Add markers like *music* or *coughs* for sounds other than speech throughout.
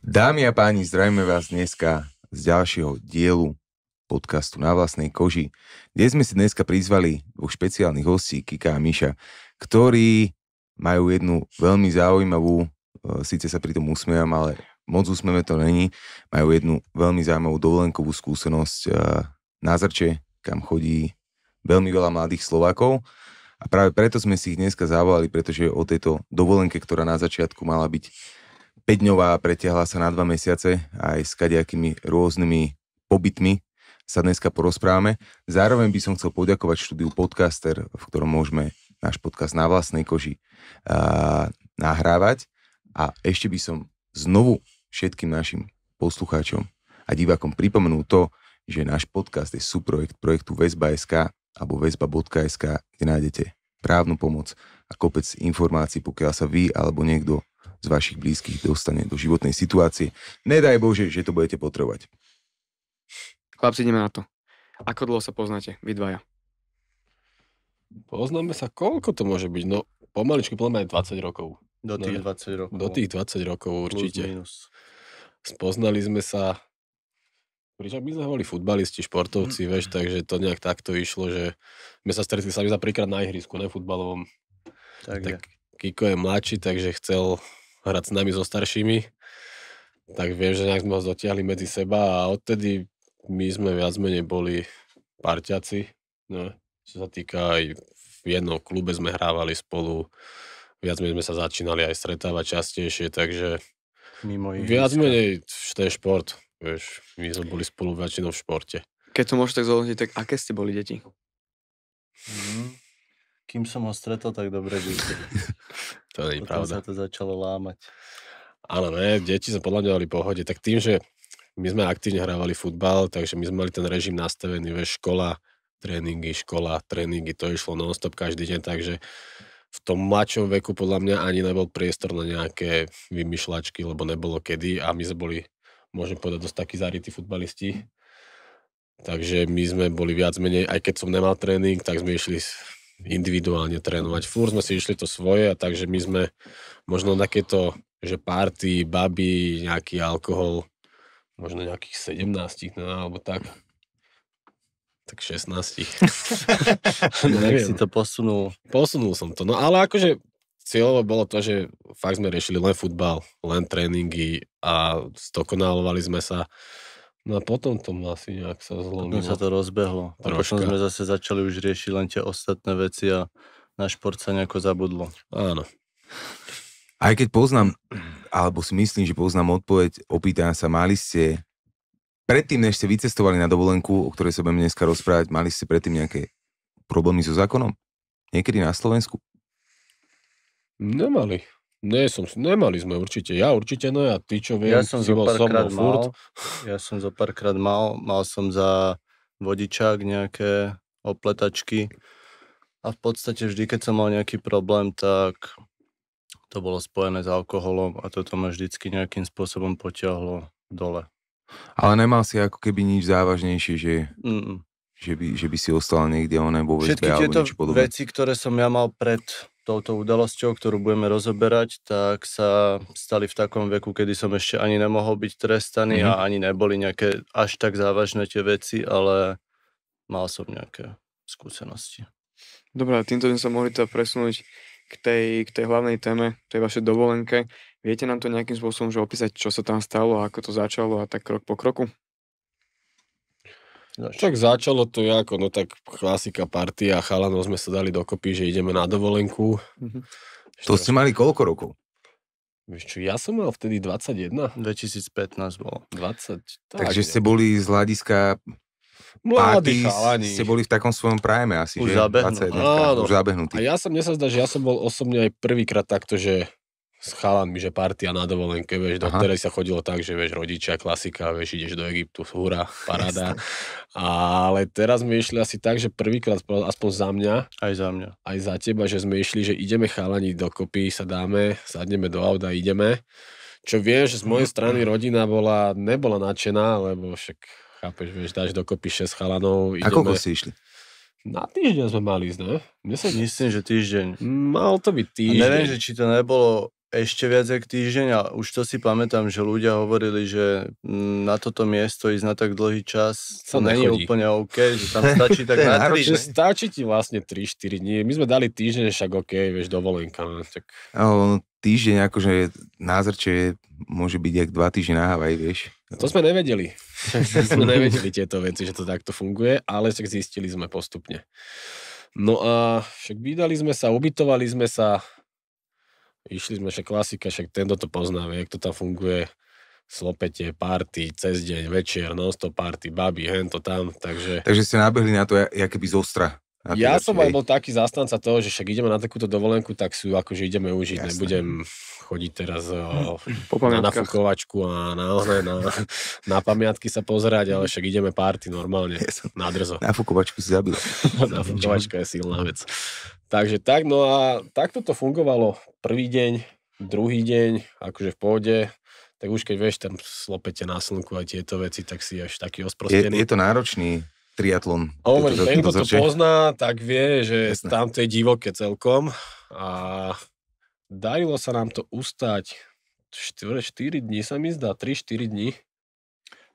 Dámy a páni, zdravíme vás dneska z ďalšieho dielu podcastu Na vlastnej koži, kde sme si dneska prizvali dvoch špeciálnych hostí, Kika a Miša, ktorí majú jednu veľmi zaujímavú, e, síce sa pri tom usmievam, ale moc usmeme to není, majú jednu veľmi zaujímavú dovolenkovú skúsenosť e, na Zrče, kam chodí veľmi veľa mladých Slovákov. A práve preto sme si ich dneska zavolali, pretože o tejto dovolenke, ktorá na začiatku mala byť 5-dňová pretiahla sa na 2 mesiace aj s kadejakými rôznymi pobytmi sa dneska porozprávame. Zároveň by som chcel poďakovať štúdiu Podcaster, v ktorom môžeme náš podcast na vlastnej koži a, nahrávať. A ešte by som znovu všetkým našim poslucháčom a divákom pripomenul to, že náš podcast je subprojekt projektu Väzba.sk alebo väzba.sk, kde nájdete právnu pomoc a kopec informácií, pokiaľ sa vy alebo niekto z vašich blízkych dostane do životnej situácie. Nedaj Bože, že to budete potrebovať. Chlapci, ideme na to. Ako dlho sa poznáte, vy dvaja? Poznáme sa, koľko to môže byť? No, pomaličku, podľa aj 20 rokov. Do tých 20 no, rokov. Do tých 20 rokov určite. Minus. Spoznali sme sa Pričom my sme boli futbalisti, športovci, mm. veš, takže to nejak takto išlo, že sme sa stretli sami za príklad na ihrisku, ne futbalovom. Tak, tak Kiko je mladší, takže chcel hrať s nami so staršími, tak viem, že nejak sme ho zotiahli medzi seba a odtedy my sme viac menej boli parťaci, no, čo sa týka aj v jednom klube sme hrávali spolu, viac menej sme sa začínali aj stretávať častejšie, takže Mimo viac menej ten šport, vieš, my sme boli spolu väčšinou v športe. Keď to môžete tak zhodnotiť, tak aké ste boli deti? Mm kým som ho stretol, tak dobre by. *laughs* to nie je pravda. sa to začalo lámať. Áno, ne, deti sme podľa mňa dali pohode. Tak tým, že my sme aktívne hrávali futbal, takže my sme mali ten režim nastavený, ve škola, tréningy, škola, tréningy, to išlo non-stop každý deň, takže v tom mladšom veku podľa mňa ani nebol priestor na nejaké vymýšľačky, lebo nebolo kedy a my sme boli, môžem povedať, dosť takí zarytí futbalisti. Takže my sme boli viac menej, aj keď som nemal tréning, tak sme išli individuálne trénovať. Fúr sme si išli to svoje a takže my sme možno takéto, že party, baby, nejaký alkohol, možno nejakých 17 no, alebo tak. Tak 16. *laughs* Neviem. si to posunul. Posunul som to. No ale akože cieľovo bolo to, že fakt sme riešili len futbal, len tréningy a stokonalovali sme sa No a potom to asi nejak sa zlomilo. Potom sa to rozbehlo. Troška. A potom sme zase začali už riešiť len tie ostatné veci a na šport sa nejako zabudlo. Áno. Aj keď poznám, alebo si myslím, že poznám odpoveď, opýtam sa, mali ste predtým, než ste vycestovali na dovolenku, o ktorej sa budeme dneska rozprávať, mali ste predtým nejaké problémy so zákonom? Niekedy na Slovensku? Nemali. Nie som, nemali sme určite, ja určite ne a ty čo viem, ja som si zo pár so krát mal, furt. Ja som zo párkrát mal, mal som za vodičák nejaké opletačky a v podstate vždy, keď som mal nejaký problém, tak to bolo spojené s alkoholom a toto ma vždycky nejakým spôsobom potiahlo dole. Ale nemal si ako keby nič závažnejšie, že... mm že by, že by si ostal niekde oné vo väzbe Všetky tieto veci, ktoré som ja mal pred touto udalosťou, ktorú budeme rozoberať, tak sa stali v takom veku, kedy som ešte ani nemohol byť trestaný mm-hmm. a mhm. ani neboli nejaké až tak závažné tie veci, ale mal som nejaké skúsenosti. Dobre, týmto sme sa mohli teda presunúť k tej, k tej hlavnej téme, tej vašej dovolenke. Viete nám to nejakým spôsobom že opísať, čo sa tam stalo, ako to začalo a tak krok po kroku? No, tak začalo to ako, no tak klasika party a chalanov sme sa dali dokopy, že ideme na dovolenku. Mm-hmm. To ste mali koľko rokov? Vieš čo, ja som mal vtedy 21. 2015 bolo. 20. Tak, Takže ste boli z hľadiska Mladí chalani. Ste boli v takom svojom prime asi, už že? Zabehnú. 21, Áno. Už zabehnutí. A ja som, mne sa zdá, že ja som bol osobne aj prvýkrát takto, že s chalanmi, že partia na dovolenke, vieš, do ktorej sa chodilo tak, že vieš, rodičia, klasika, vieš, ideš do Egyptu, hurá, paráda. ale teraz sme išli asi tak, že prvýkrát, aspoň za mňa, aj za mňa, aj za teba, že sme išli, že ideme chalani dokopy, sa dáme, sadneme do auta, ideme. Čo vieš, z mojej mhm. strany rodina bola, nebola nadšená, lebo však, chápeš, vieš, dáš dokopy 6 chalanov. Ideme. A koľko si išli? Na týždeň sme mali ísť, ne? Myslím, že týždeň. Mal to byť týždeň. A neviem, že či to nebolo ešte viac jak týždeň a už to si pamätám, že ľudia hovorili, že mm, na toto miesto ísť na tak dlhý čas to není úplne OK, že tam *laughs* stačí tak na týždeň. Stačí ti vlastne 3-4 dní. My sme dali týždeň, však OK, vieš, dovolenka. No, tak... no, týždeň akože názrče môže byť jak dva týždne na Havaj, vieš. To sme nevedeli. *laughs* sme nevedeli tieto veci, že to takto funguje, ale však zistili sme postupne. No a však vydali sme sa, ubytovali sme sa, Išli sme však klasika, však tento to pozná, vie, to tam funguje. Slopete, party, cez deň, večer, non-stop party, babi, hento tam, takže... Takže ste nabehli na to, ja, ja keby zostra. A ja som aj bol taký zastanca toho, že však ideme na takúto dovolenku, tak sú akože ideme užiť, Jasne. nebudem chodiť teraz o, na nafukovačku a na, na, na, na pamiatky sa pozerať, ale však ideme párty normálne, Jasne. na drzo. Nafukovačku si zabil. *laughs* nafukovačka je silná vec. Takže tak, no a takto to fungovalo prvý deň, druhý deň, akože v pôde, tak už keď vieš, tam slopete na slnku a tieto veci, tak si až taký osprostený. Je, je to náročný triatlon. Hovorím, ten, kto to pozná, tak vie, že Jasne. tam to je divoké celkom a darilo sa nám to ustať 4, 4 dní sa mi zdá, 3-4 dní.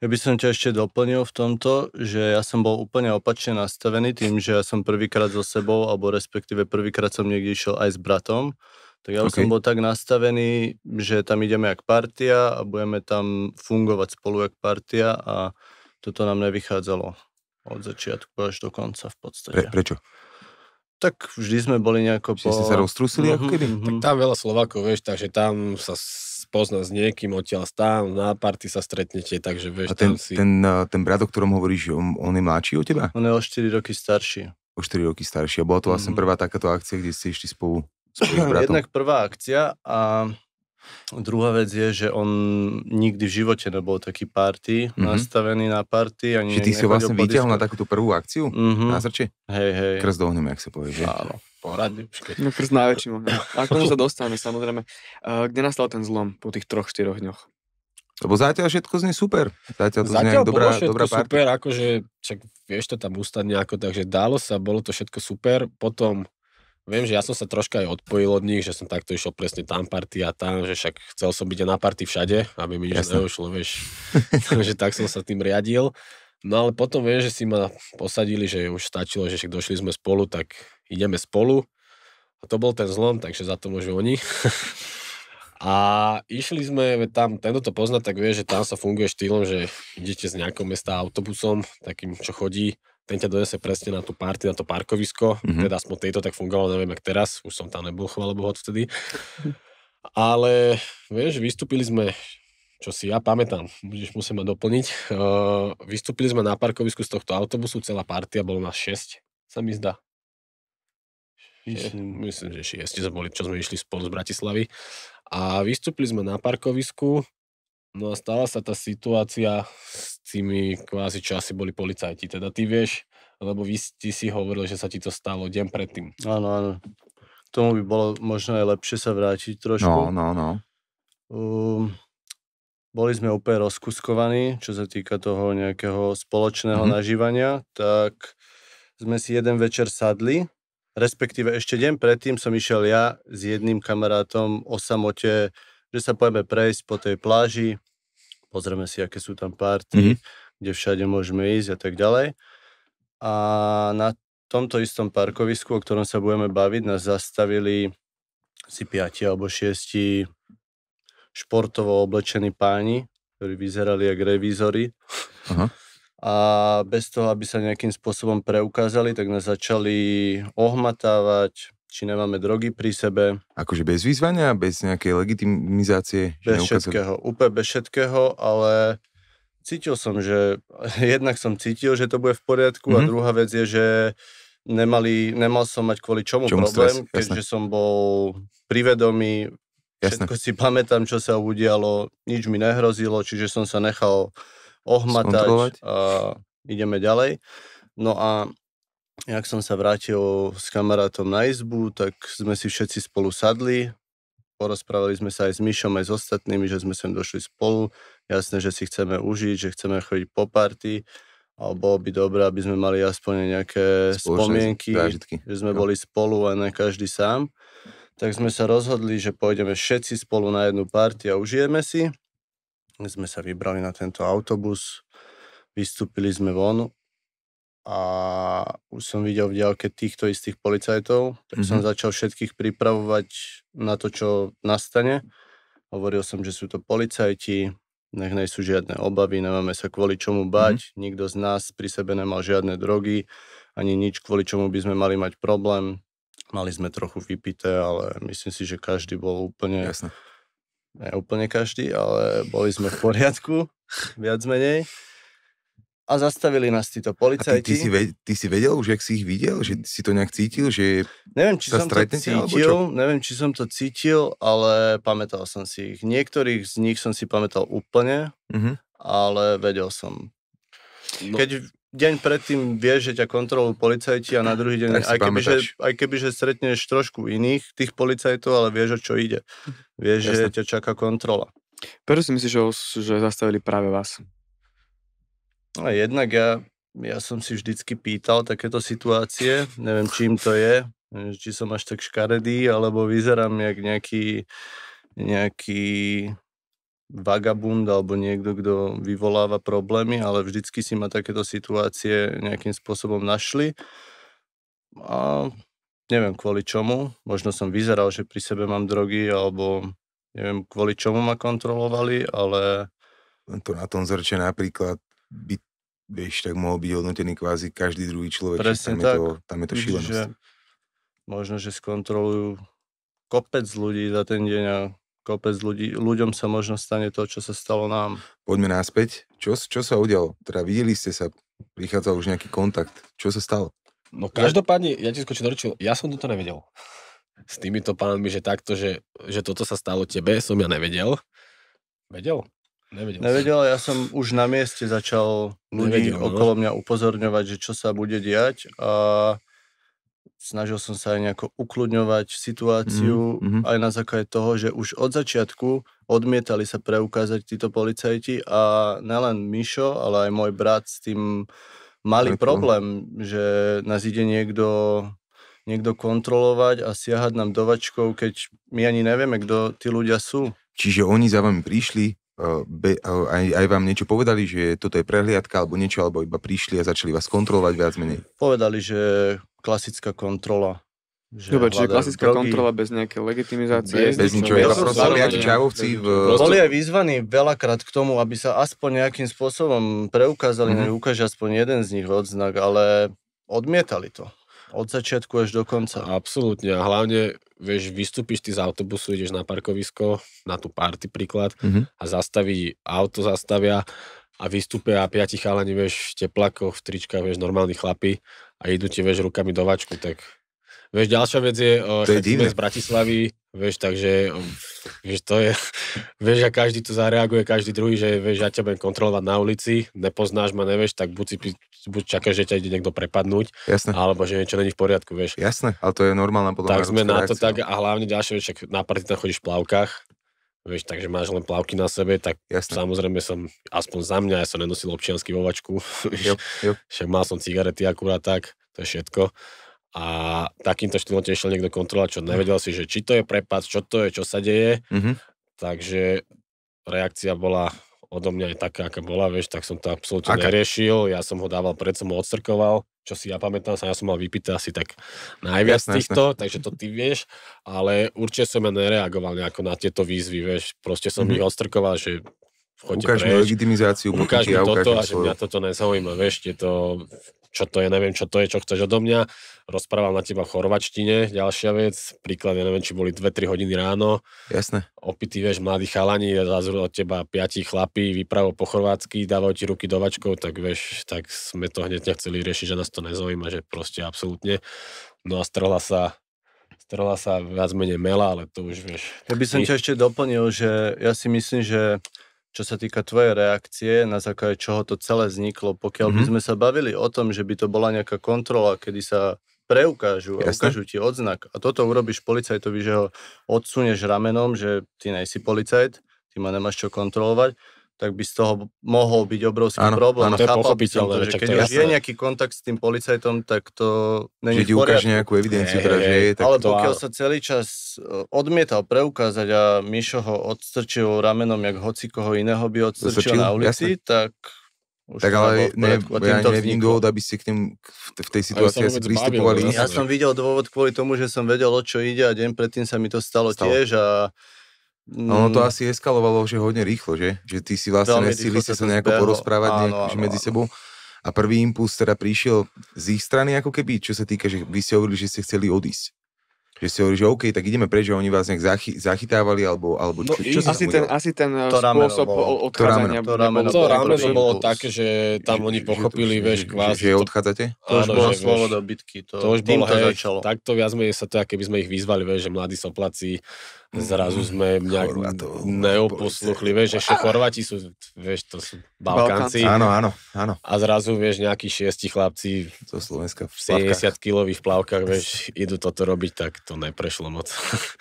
Ja by som ťa ešte doplnil v tomto, že ja som bol úplne opačne nastavený tým, že ja som prvýkrát so sebou, alebo respektíve prvýkrát som niekde išiel aj s bratom, tak ja okay. som bol tak nastavený, že tam ideme jak partia a budeme tam fungovať spolu jak partia a toto nám nevychádzalo. Od začiatku až do konca v podstate. Pre, prečo? Tak vždy sme boli nejako Čiže po... ste sa roztrusili mm-hmm, ako mhm, kedy? Mm-hmm. Tak tam veľa Slovákov, vieš, takže tam sa spozna s niekým, odtiaľ stám, na party sa stretnete, takže vieš, A ten, tam si... Ten, eh, ten brat, o ktorom hovoríš, on, on je mladší od teba? On je o 4 roky starší. O 4 roky starší. A bola to vlastne mm-hmm. prvá takáto akcia, kde ste išli spolu, spolu s *clears throat* bratom? Jednak prvá akcia a Druhá vec je, že on nikdy v živote nebol taký party, mm-hmm. nastavený na party. Ani že ty si ho vlastne vyťahol na takúto prvú akciu mm-hmm. na srdči? Hej, hej. Krst do ohňom, jak sa povie, Áno. Poradne. No krst najväčší ohňom. A k tomu sa dostaneme samozrejme. kde nastal ten zlom po tých troch, štyroch dňoch? Lebo zatiaľ všetko znie super. Zatiaľ to zatiaľ znie dobrá, všetko dobrá super, akože čak vieš to tam ustať nejako, takže dalo sa, bolo to všetko super. Potom Viem, že ja som sa troška aj odpojil od nich, že som takto išiel presne tam party a tam, že však chcel som byť aj na party všade, aby mi nič neušlo, vieš. *laughs* Takže tak som sa tým riadil. No ale potom viem, že si ma posadili, že už stačilo, že však došli sme spolu, tak ideme spolu. A to bol ten zlom, takže za to môžu oni. *laughs* A išli sme tam, tento to pozná, tak vie, že tam sa funguje štýlom, že idete z nejakého mesta autobusom, takým, čo chodí ten ťa donese presne na tú party, na to parkovisko, mm-hmm. teda aspoň tejto tak fungovalo, neviem, jak teraz, už som tam nebol, chvála Bohu, odvtedy. *laughs* Ale, vieš, vystúpili sme, čo si ja pamätám, budeš musieť ma doplniť, uh, vystúpili sme na parkovisku z tohto autobusu, celá partia, bolo nás 6, sa mi zdá. Myslím. Myslím, že šiesti sme boli, čo sme išli spolu z Bratislavy. A vystúpili sme na parkovisku, no a stala sa tá situácia s tými kvázi časy boli policajti. Teda ty vieš, lebo vy, ty si hovoril, že sa ti to stalo deň predtým. Áno, áno. K tomu by bolo možno aj lepšie sa vrátiť trošku. No, no, no. Um, boli sme úplne rozkuskovaní, čo sa týka toho nejakého spoločného mm-hmm. nažívania, tak sme si jeden večer sadli, respektíve ešte deň predtým som išiel ja s jedným kamarátom o samote, že sa pojeme prejsť po tej pláži, pozrieme si, aké sú tam party, mm-hmm. kde všade môžeme ísť a tak ďalej. A na tomto istom parkovisku, o ktorom sa budeme baviť, nás zastavili si piati alebo šiesti športovo oblečení páni, ktorí vyzerali ako revízory. Aha. A bez toho, aby sa nejakým spôsobom preukázali, tak nás začali ohmatávať, či nemáme drogy pri sebe. Akože bez vyzvania, bez nejakej legitimizácie? Bez neukázal... všetkého, úplne bez všetkého, ale cítil som, že *laughs* jednak som cítil, že to bude v poriadku mm-hmm. a mhm. druhá vec je, že nemali, nemal som mať kvôli čomu, čomu problém, stres, keďže som bol privedomý, jasné. všetko si pamätám, čo sa udialo, nič mi nehrozilo, čiže som sa nechal ohmatať a ideme ďalej. No a jak som sa vrátil s kamarátom na izbu, tak sme si všetci spolu sadli, porozprávali sme sa aj s Myšom, aj s ostatnými, že sme sem došli spolu, jasné, že si chceme užiť, že chceme chodiť po party, ale bolo by dobré, aby sme mali aspoň nejaké Spoločné spomienky, zážitky. že sme no. boli spolu a ne každý sám. Tak sme sa rozhodli, že pôjdeme všetci spolu na jednu party a užijeme si. My sme sa vybrali na tento autobus, vystúpili sme von a už som videl v diálke týchto istých policajtov, tak mm-hmm. som mhm. začal všetkých pripravovať na to, čo nastane. Hovoril som, že sú to policajti, nech nie sú žiadne obavy, nemáme sa kvôli čomu mhm. bať, mm-hmm. nikto z nás pri sebe nemal žiadne drogy, ani nič, kvôli čomu by sme mali mať problém. Mali sme trochu vypité, ale myslím si, že každý bol úplne... Jasne. Ne úplne každý, ale boli sme v poriadku, viac menej a zastavili nás títo policajti. A ty, ty, si vedel, ty si vedel už, jak si ich videl? Že si to nejak cítil? Že neviem, či sa som to cítil, neviem, či som to cítil, ale pamätal som si ich. Niektorých z nich som si pamätal úplne, mm-hmm. ale vedel som. No. Keď deň predtým vieš, že ťa kontrolujú policajti a na druhý deň, aj keby, že, aj keby, že stretneš trošku iných tých policajtov, ale vieš, o čo ide. Vieš, Jasne. že ťa čaká kontrola. Prečo si myslíš, že, že zastavili práve vás? No, jednak ja, ja som si vždycky pýtal takéto situácie, neviem čím to je, či som až tak škaredý, alebo vyzerám jak nejaký, nejaký vagabund alebo niekto, kto vyvoláva problémy, ale vždycky si ma takéto situácie nejakým spôsobom našli. A neviem kvôli čomu, možno som vyzeral, že pri sebe mám drogy, alebo neviem kvôli čomu ma kontrolovali, ale... To na tom zrče napríklad by, vieš, tak mohol byť hodnotený kvázi každý druhý človek. Presne tam tak. Je to, tam je to šílenosť. Že možno, že skontrolujú kopec ľudí za ten deň a kopec ľudí, ľuďom sa možno stane to, čo sa stalo nám. Poďme naspäť. Čo, čo sa udialo? Teda videli ste sa, prichádzal už nejaký kontakt. Čo sa stalo? No každopádne, ja ti skočím do ja som toto nevedel. S týmito pánmi, že takto, že, že toto sa stalo tebe, som ja nevedel. Vedel? Nevedel, Nevedel ja som už na mieste začal ľudí Nevedel, no. okolo mňa upozorňovať, že čo sa bude diať a snažil som sa aj nejako ukludňovať situáciu mm-hmm. aj na základe toho, že už od začiatku odmietali sa preukázať títo policajti a nelen Mišo, ale aj môj brat s tým mali Preto. problém, že nás ide niekto niekto kontrolovať a siahať nám dovačkou, keď my ani nevieme, kto tí ľudia sú. Čiže oni za vami prišli, Eh, be, eh, aj, aj vám niečo povedali, že toto je prehliadka alebo niečo, alebo iba prišli a začali vás kontrolovať viac menej? Povedali, že klasická kontrola. Že Dobre, čiže klasická drogy. kontrola bez nejakej legitimizácie. Bez, bez ničoho, prosím, ja čavovci. V... Boli aj vyzvaní veľakrát k tomu, aby sa aspoň nejakým spôsobom preukázali, mm-hmm. nech ukáže aspoň jeden z nich odznak, ale odmietali to. Od začiatku až do konca. Absolútne. A hlavne, vieš, vystúpiš ty z autobusu, ideš na parkovisko, na tú party príklad, mm-hmm. a zastaví, auto zastavia a vystúpia piati chalani, vieš, v teplakoch, v tričkách, vieš, normálni chlapi a idú ti, vieš, rukami do vačku, tak... Vieš, ďalšia vec je, to je z Bratislavy, vieš, takže Vieš, to je, *laughs* vieš, a každý to zareaguje, každý druhý, že vieš, ja ťa budem kontrolovať na ulici, nepoznáš ma, nevieš, tak buď si buď čakáš, že ťa ide niekto prepadnúť, Jasne. alebo že niečo není v poriadku, vieš. Jasné, ale to je normálna podľa Tak sme na to reakcia. tak, no. a hlavne ďalšie, však na party tam chodíš v plavkách, vieš, takže máš len plavky na sebe, tak Jasne. samozrejme som, aspoň za mňa, ja som nenosil občiansky vovačku, *laughs* vieš, však mal som cigarety akurát tak, to je všetko a takýmto štýlom tiež išiel niekto kontrolovať, čo nevedel si, že či to je prepad, čo to je, čo sa deje. Mm-hmm. Takže reakcia bola odo mňa aj taká, aká bola, vieš, tak som to absolútne Aká? neriešil, ja som ho dával pred, som ho odstrkoval, čo si ja pamätám sa, ja som mal vypýtať asi tak najviac jasne, týchto, jasne. takže to ty vieš, ale určite som ja nereagoval nejako na tieto výzvy, vieš, proste som mm-hmm. ich odstrkoval, že choďte ukáž preč. mi legitimizáciu, ukáž mi toto a že mňa toto nezaujíma, vieš, tieto čo to je, neviem, čo to je, čo chceš odo mňa. Rozprávam na teba v chorvačtine, ďalšia vec. Príklad, ja neviem, či boli 2-3 hodiny ráno. Jasné. Opitý, vieš, mladí chalani, zazrú od teba piati chlapí, výpravo po chorvátsky, dávajú ti ruky do vačkov, tak vieš, tak sme to hneď nechceli riešiť, že nás to nezaujíma, že proste absolútne. No a strhla sa strhla sa viac menej mela, ale to už vieš. Ja by som ťa ešte doplnil, že ja si myslím, že čo sa týka tvojej reakcie, na základe čoho to celé vzniklo, pokiaľ mm-hmm. by mhm. sme sa bavili o tom, že by to bola nejaká kontrola, kedy sa preukážu a Jasne. ukážu ti odznak a toto urobíš policajtovi, že ho odsunieš ramenom, že ty nejsi policajt, ty ma nemáš čo kontrolovať, tak by z toho mohol byť obrovský ano, problém. Áno, to je pochopiteľné. To, že keď už je nejaký kontakt s tým policajtom, tak to není Že ti ukáže nejakú evidenciu, ktorá teda, že je. Tak ale to... pokiaľ sa celý čas e, odmietal preukázať a Mišo ho odstrčil ramenom, jak hoci koho iného by odstrčil na ulici, jasne. tak už tak ale ne, ja nevidím dôvod, aby ste k tým v tej situácii asi pristupovali. Ja som videl dôvod kvôli tomu, že som vedel, o čo ide a deň predtým sa mi to stalo, stalo. tiež a ono mm. to asi eskalovalo že hodne rýchlo, že? Že ty si vlastne nestihli ste sa nejako porozprávať áno, nejako, áno, medzi áno. sebou. A prvý impuls teda prišiel z ich strany ako keby, čo sa týka, že vy ste hovorili, že ste chceli odísť. Že ste hovorili, že OK, tak ideme preč, že oni vás nejak zachy, zachytávali, alebo, alebo čo, no, čo, čo sa asi, ten, asi ten to spôsob bolo, odchádzania. To rameno, to rameno, to bolo také, že tam že, oni pochopili, vieš, kvázi. Že, že odchádzate? To, to už bolo slovo do bitky. To, to už bolo, hej, začalo. Takto viac menej sa to, aké by sme ich vyzvali, vieš, že mladí soplaci, zrazu mm. sme nejak neoposluchli, vieš, že Chorváti sú, vieš, to sú Balkánci. Áno, áno, áno. A zrazu, vieš, nejakí šiesti chlapci zo Slovenska v 70 kilových plavkách, vieš, idú toto robiť, tak to neprešlo moc.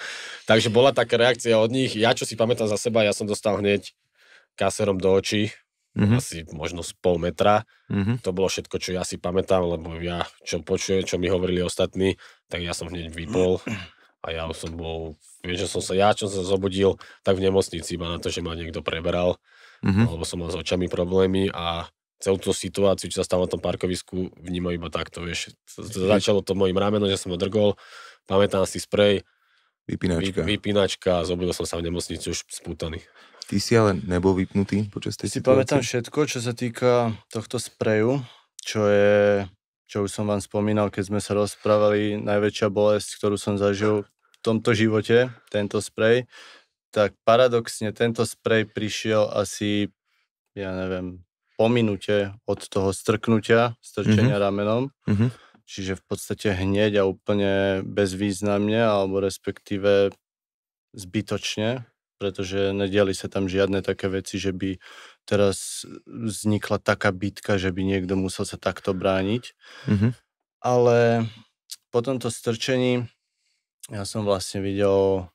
*laughs* Takže bola taká reakcia od nich. Ja, čo si pamätám za seba, ja som dostal hneď kaserom do očí, mm-hmm. asi možno z pol metra. Mm-hmm. To bolo všetko, čo ja si pamätám, lebo ja, čo počujem, čo mi hovorili ostatní, tak ja som hneď vypol a ja som bol Viem, že som sa ja, čo som sa zobudil, tak v nemocnici iba na to, že ma niekto preberal, mm-hmm. alebo som mal s očami problémy a celú tú situáciu, čo sa stalo na tom parkovisku, vnímam iba takto, vieš. Začalo to mojim ramenom, že som ho drgol, pamätám si sprej, vypínačka, vypínačka a zobudil som sa v nemocnici už spútaný. Ty si ale nebol vypnutý počas tej si situácie? Si pamätám všetko, čo sa týka tohto spreju, čo je, čo už som vám spomínal, keď sme sa rozprávali, najväčšia bolesť, ktorú som zažil tomto živote, tento sprej, tak paradoxne tento sprej prišiel asi, ja neviem, po minúte od toho strknutia, strčenia mm-hmm. ramenom. Mm-hmm. Čiže v podstate hneď a úplne bezvýznamne, alebo respektíve zbytočne, pretože nediali sa tam žiadne také veci, že by teraz vznikla taká bitka, že by niekto musel sa takto brániť. Mm-hmm. Ale po tomto strčení ja som vlastne videl,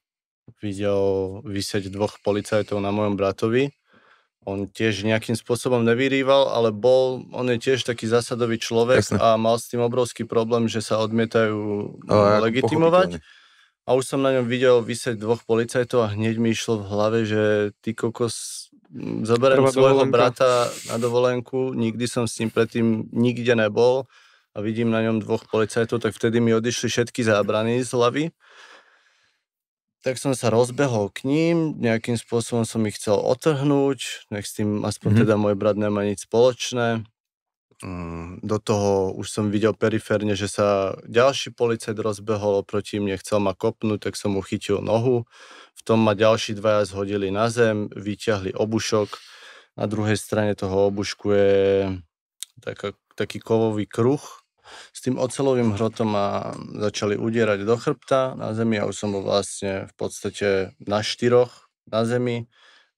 videl vysieť dvoch policajtov na mojom bratovi. On tiež nejakým spôsobom nevyrýval, ale bol, on je tiež taký zásadový človek Jasne. a mal s tým obrovský problém, že sa odmietajú no, no legitimovať. A už som na ňom videl vysieť dvoch policajtov a hneď mi išlo v hlave, že ty kokos mm, zoberiem svojho dovolenka. brata na dovolenku, nikdy som s ním predtým nikde nebol a vidím na ňom dvoch policajtov, tak vtedy mi odišli všetky zábrany z hlavy. Tak som sa rozbehol k ním, nejakým spôsobom som ich chcel otrhnúť, nech s tým aspoň mm-hmm. teda môj brat nemá nič spoločné. Mm, do toho už som videl periférne, že sa ďalší policajt rozbehol oproti mne, chcel ma kopnúť, tak som mu chytil nohu. V tom ma ďalší dvaja zhodili na zem, vyťahli obušok. Na druhej strane toho obušku je taká taký kovový kruh s tým ocelovým hrotom a začali udierať do chrbta na zemi a už som bol vlastne v podstate na štyroch na zemi.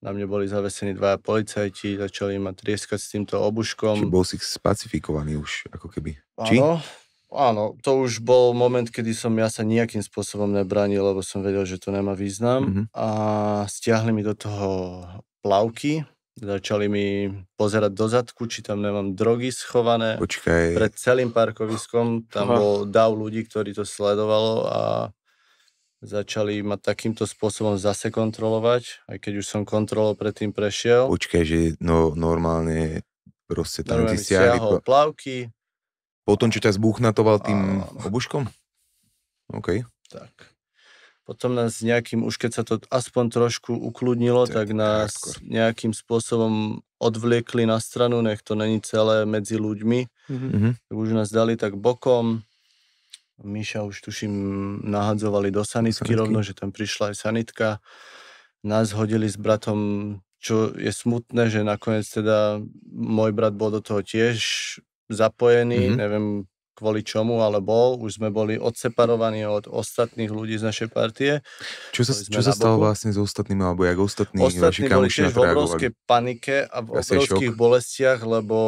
Na mne boli zavesení dvaja policajti, začali ma trieskať s týmto obuškom. Čiže bol si spacifikovaný už, ako keby. Či? Áno, áno, to už bol moment, kedy som ja sa nejakým spôsobom nebranil, lebo som vedel, že to nemá význam. Mm-hmm. A stiahli mi do toho plavky, Začali mi pozerať do zadku, či tam nemám drogy schované. Počkaj. Pred celým parkoviskom tam Aha. bol dav ľudí, ktorí to sledovalo a začali ma takýmto spôsobom zase kontrolovať, aj keď už som kontrolou predtým prešiel. Počkaj, že no, normálne proste tam normálne ti siahli... Po... plavky. Po tom, čo ťa zbuchnatoval tým a... obuškom? OK. Tak potom nás nejakým, už keď sa to aspoň trošku ukludnilo, tak, nás nejakým spôsobom odvliekli na stranu, nech to není celé medzi ľuďmi. Mm-hmm. Tak už nás dali tak bokom. Miša už tuším nahadzovali do sanitky, sanitky rovno, že tam prišla aj sanitka. Nás hodili s bratom, čo je smutné, že nakoniec teda môj brat bol do toho tiež zapojený, mm-hmm. neviem kvôli čomu, alebo už sme boli odseparovaní od ostatných ľudí z našej partie. Čo sa, čo sa stalo vlastne s ostatnými, alebo jak ostatní Ostatní boli tiež v obrovskej panike a v Asi obrovských šok. bolestiach, lebo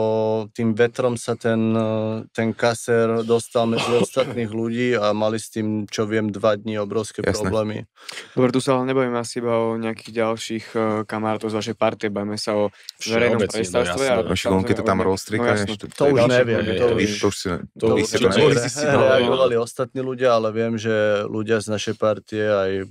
tým vetrom sa ten, eh, ten kaser dostal medzi *coughs* ostatných ľudí a mali s tým, čo viem, dva dní obrovské Jasné. problémy. Dobre, tu sa ale nebojím asi iba o nejakých ďalších eh, kamarátov z vašej partie, bavíme sa o verejnom prestávstve. No, keď to tam roztrikáš, no, to, to, už neviem. To, to, to, to, už ste to, Reagovali ostatní ľudia, ale viem, že ľudia z našej partie aj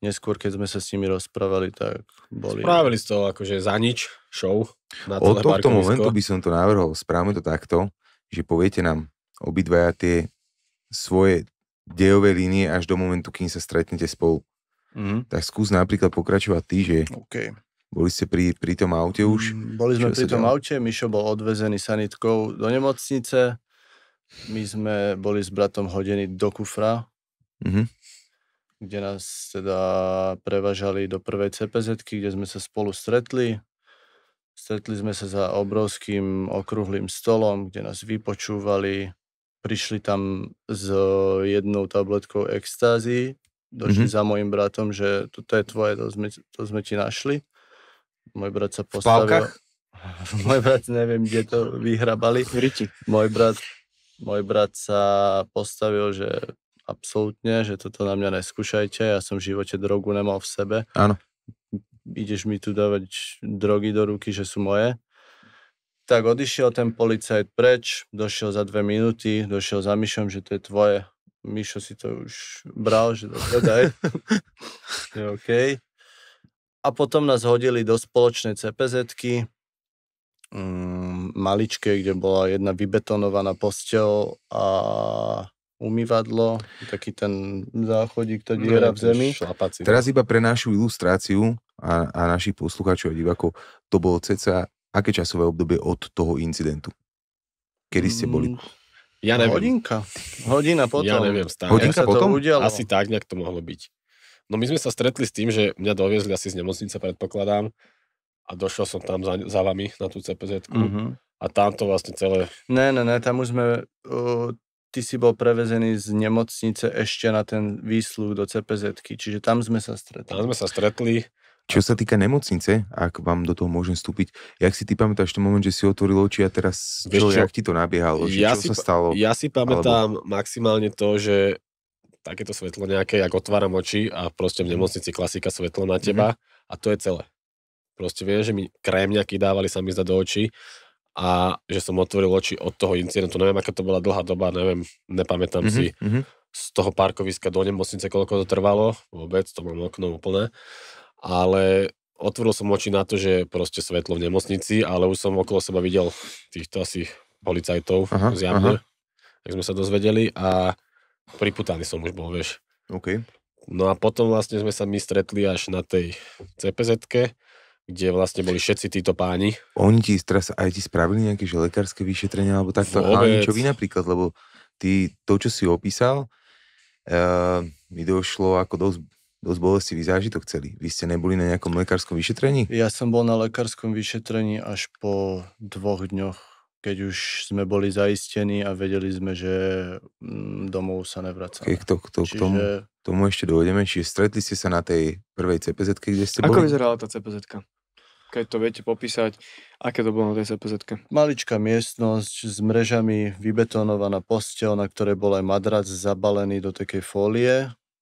neskôr, keď sme sa s nimi rozprávali, tak boli... Spravili ste to akože za nič show. Na Od tohto momentu by som to navrhol, správame to takto, že poviete nám obidvaja tie svoje dejové línie až do momentu, kým sa stretnete spolu. Mm-hmm. Tak skús napríklad pokračovať ty, že okay. boli ste pri, pri tom aute už? Mm, boli sme pri tom dalo? aute, Mišo bol odvezený sanitkou do nemocnice, my sme boli s bratom hodení do kufra, mm-hmm. kde nás teda prevažali do prvej cpz kde sme sa spolu stretli. Stretli sme sa za obrovským okrúhlým stolom, kde nás vypočúvali. Prišli tam s jednou tabletkou extázy, došli mm-hmm. za mojim bratom, že toto je tvoje, to sme, to sme ti našli. Môj brat sa postavil. V *laughs* Môj brat, neviem, kde to vyhrabali. V Môj brat môj brat sa postavil, že absolútne, že toto na mňa neskúšajte, ja som v živote drogu nemal v sebe. Áno. Ideš mi tu dávať drogy do ruky, že sú moje. Tak odišiel ten policajt preč, došiel za dve minúty, došiel za Myšom, že to je tvoje. Mišo si to už bral, že dobre, daj. *laughs* je OK. A potom nás hodili do spoločnej cpz mm, maličkej, kde bola jedna vybetonovaná posteľ a umývadlo, taký ten záchodík, to diera v no, zemi. Šlapací. Teraz iba pre našu ilustráciu a, a našich poslucháčov a divákov, to bolo ceca aké časové obdobie od toho incidentu? Kedy ste boli? Mm, ja neviem. Hodinka. Hodina potom. Ja neviem stále. Hodinka potom? To Asi tak nejak to mohlo byť. No my sme sa stretli s tým, že mňa doviezli asi z nemocnice, predpokladám, a došiel som tam za, za vami na tú cpz mm-hmm. a tam to vlastne celé... Ne, ne, ne, tam už sme... Uh, ty si bol prevezený z nemocnice ešte na ten výsluh do cpz čiže tam sme sa stretli. Tam sme sa stretli. Čo sa týka nemocnice, ak vám do toho môžem vstúpiť, jak si ty pamätáš ten moment, že si otvoril oči a teraz, čo, čo, jak ti to nabiehalo, ja čo si, sa stalo? Ja si pamätám alebo... maximálne to, že takéto svetlo nejaké, ak otváram oči a proste v mhm. nemocnici klasika svetlo na mhm. teba mm-hmm. a to je celé. Proste viem, že mi nejaký dávali sa mi zdať do očí a že som otvoril oči od toho incidentu. Neviem, aká to bola dlhá doba, neviem, nepamätám mm-hmm, si. Mhm. Z toho parkoviska do nemocnice, koľko to trvalo vôbec, to mám okno úplné. Ale otvoril som oči na to, že proste svetlo v nemocnici, ale už som okolo seba videl týchto asi policajtov aha, z jamne, tak sme sa dozvedeli a priputaný som už bol, vieš. Okay. No a potom vlastne sme sa my stretli až na tej cpz kde vlastne boli všetci títo páni. Oni ti teraz aj ti spravili nejaké že lekárske vyšetrenia alebo takto, Vôbec. ale niečo vy napríklad, lebo ty to, čo si opísal, uh, mi došlo ako dosť dosť bolestivý zážitok celý. Vy ste neboli na nejakom lekárskom vyšetrení? Ja som bol na lekárskom vyšetrení až po dvoch dňoch, keď už sme boli zaistení a vedeli sme, že mm, domov sa nevracame. Keď to, to, Čiže... k tomu, tomu ešte dojdeme, čiže stretli ste sa na tej prvej cpz kde ste Ako boli? Ako vyzerala tá cpz -ka? keď to viete popísať, aké to bolo na tej cpz Maličká miestnosť s mrežami, vybetonovaná posteľ, na ktorej bol aj madrac zabalený do takej fólie,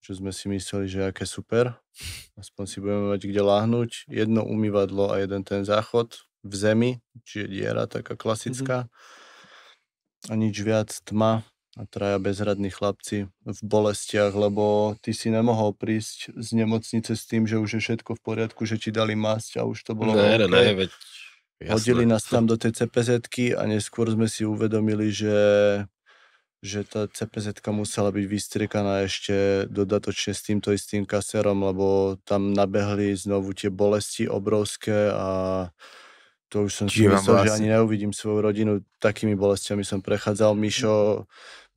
čo sme si mysleli, že aké super. Aspoň si budeme mať kde láhnuť. Jedno umývadlo a jeden ten záchod v zemi, čiže diera taká klasická. Mm-hmm. A nič viac, tma, a traja bezradní chlapci v bolestiach, lebo ty si nemohol prísť z nemocnice s tým, že už je všetko v poriadku, že ti dali masť a už to bolo... Ne, okay. ne, veď... Jasné. Hodili nás tam do tej cpz a neskôr sme si uvedomili, že, že tá cpz musela byť vystriekaná ešte dodatočne s týmto istým kaserom, lebo tam nabehli znovu tie bolesti obrovské a to už som si myslel, že ani neuvidím svoju rodinu. Takými bolestiami som prechádzal. Mišo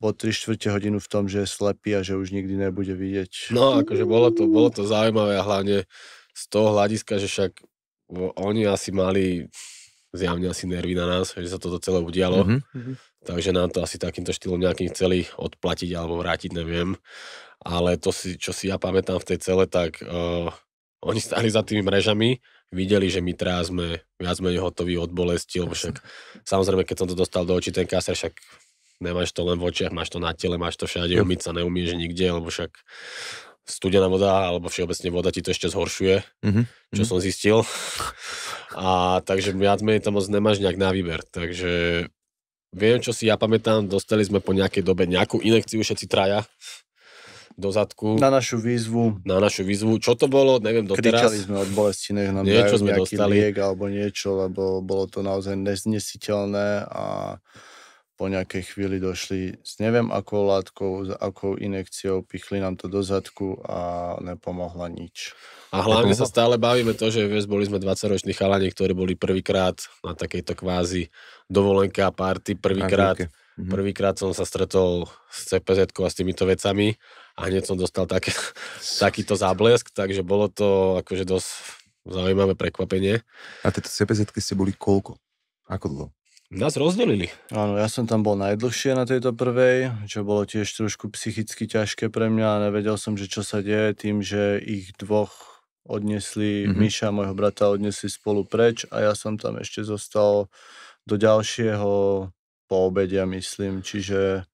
po 3 čtvrte hodinu v tom, že je slepý a že už nikdy nebude vidieť. No, akože bolo to, bolo to zaujímavé a hlavne z toho hľadiska, že však oni asi mali zjavne asi nervy na nás, že sa toto celé udialo. Mm-hmm. Takže nám to asi takýmto štýlom nejakým chceli odplatiť alebo vrátiť, neviem. Ale to, si, čo si ja pamätám v tej cele, tak uh, oni stáli za tými mrežami, videli, že my teraz sme viac menej hotoví od bolesti, lebo však samozrejme, keď som to dostal do očí, ten kaser však Nemáš to len v očiach, máš to na tele, máš to všade, umyť sa neumieš nikde, lebo však studená voda, alebo všeobecne voda ti to ešte zhoršuje, mm-hmm. čo mhm. som zistil. A takže viac menej tam moc nemáš nejak na výber. Takže viem, čo si ja pamätám, dostali sme po nejakej dobe nejakú inekciu všetci traja do zadku. Na našu výzvu. Na našu výzvu. Čo to bolo, neviem doteraz. Kričali sme od bolesti, nech nám niečo dajú sme nejaký dostali. liek alebo niečo, lebo bolo to naozaj neznesiteľné a po nejakej chvíli došli s neviem akou látkou, s akou inekciou, pichli nám to do zadku a nepomohla nič. A hlavne sa stále bavíme to, že vieš, boli sme 20-roční chalani, ktorí boli prvýkrát na takejto kvázi dovolenka a party, prvýkrát, mhm. prvýkrát som sa stretol s cpz a s týmito vecami a hneď som dostal také, takýto záblesk, takže bolo to akože dosť zaujímavé prekvapenie. A tieto cpz ste boli koľko? Ako dlho? Nás rozdelili. Áno, ja som tam bol najdlhšie na tejto prvej, čo bolo tiež trošku psychicky ťažké pre mňa a nevedel som, že čo sa deje tým, že ich dvoch odnesli, mm-hmm. Miša a môjho brata odnesli spolu preč a ja som tam ešte zostal do ďalšieho po ja myslím, čiže...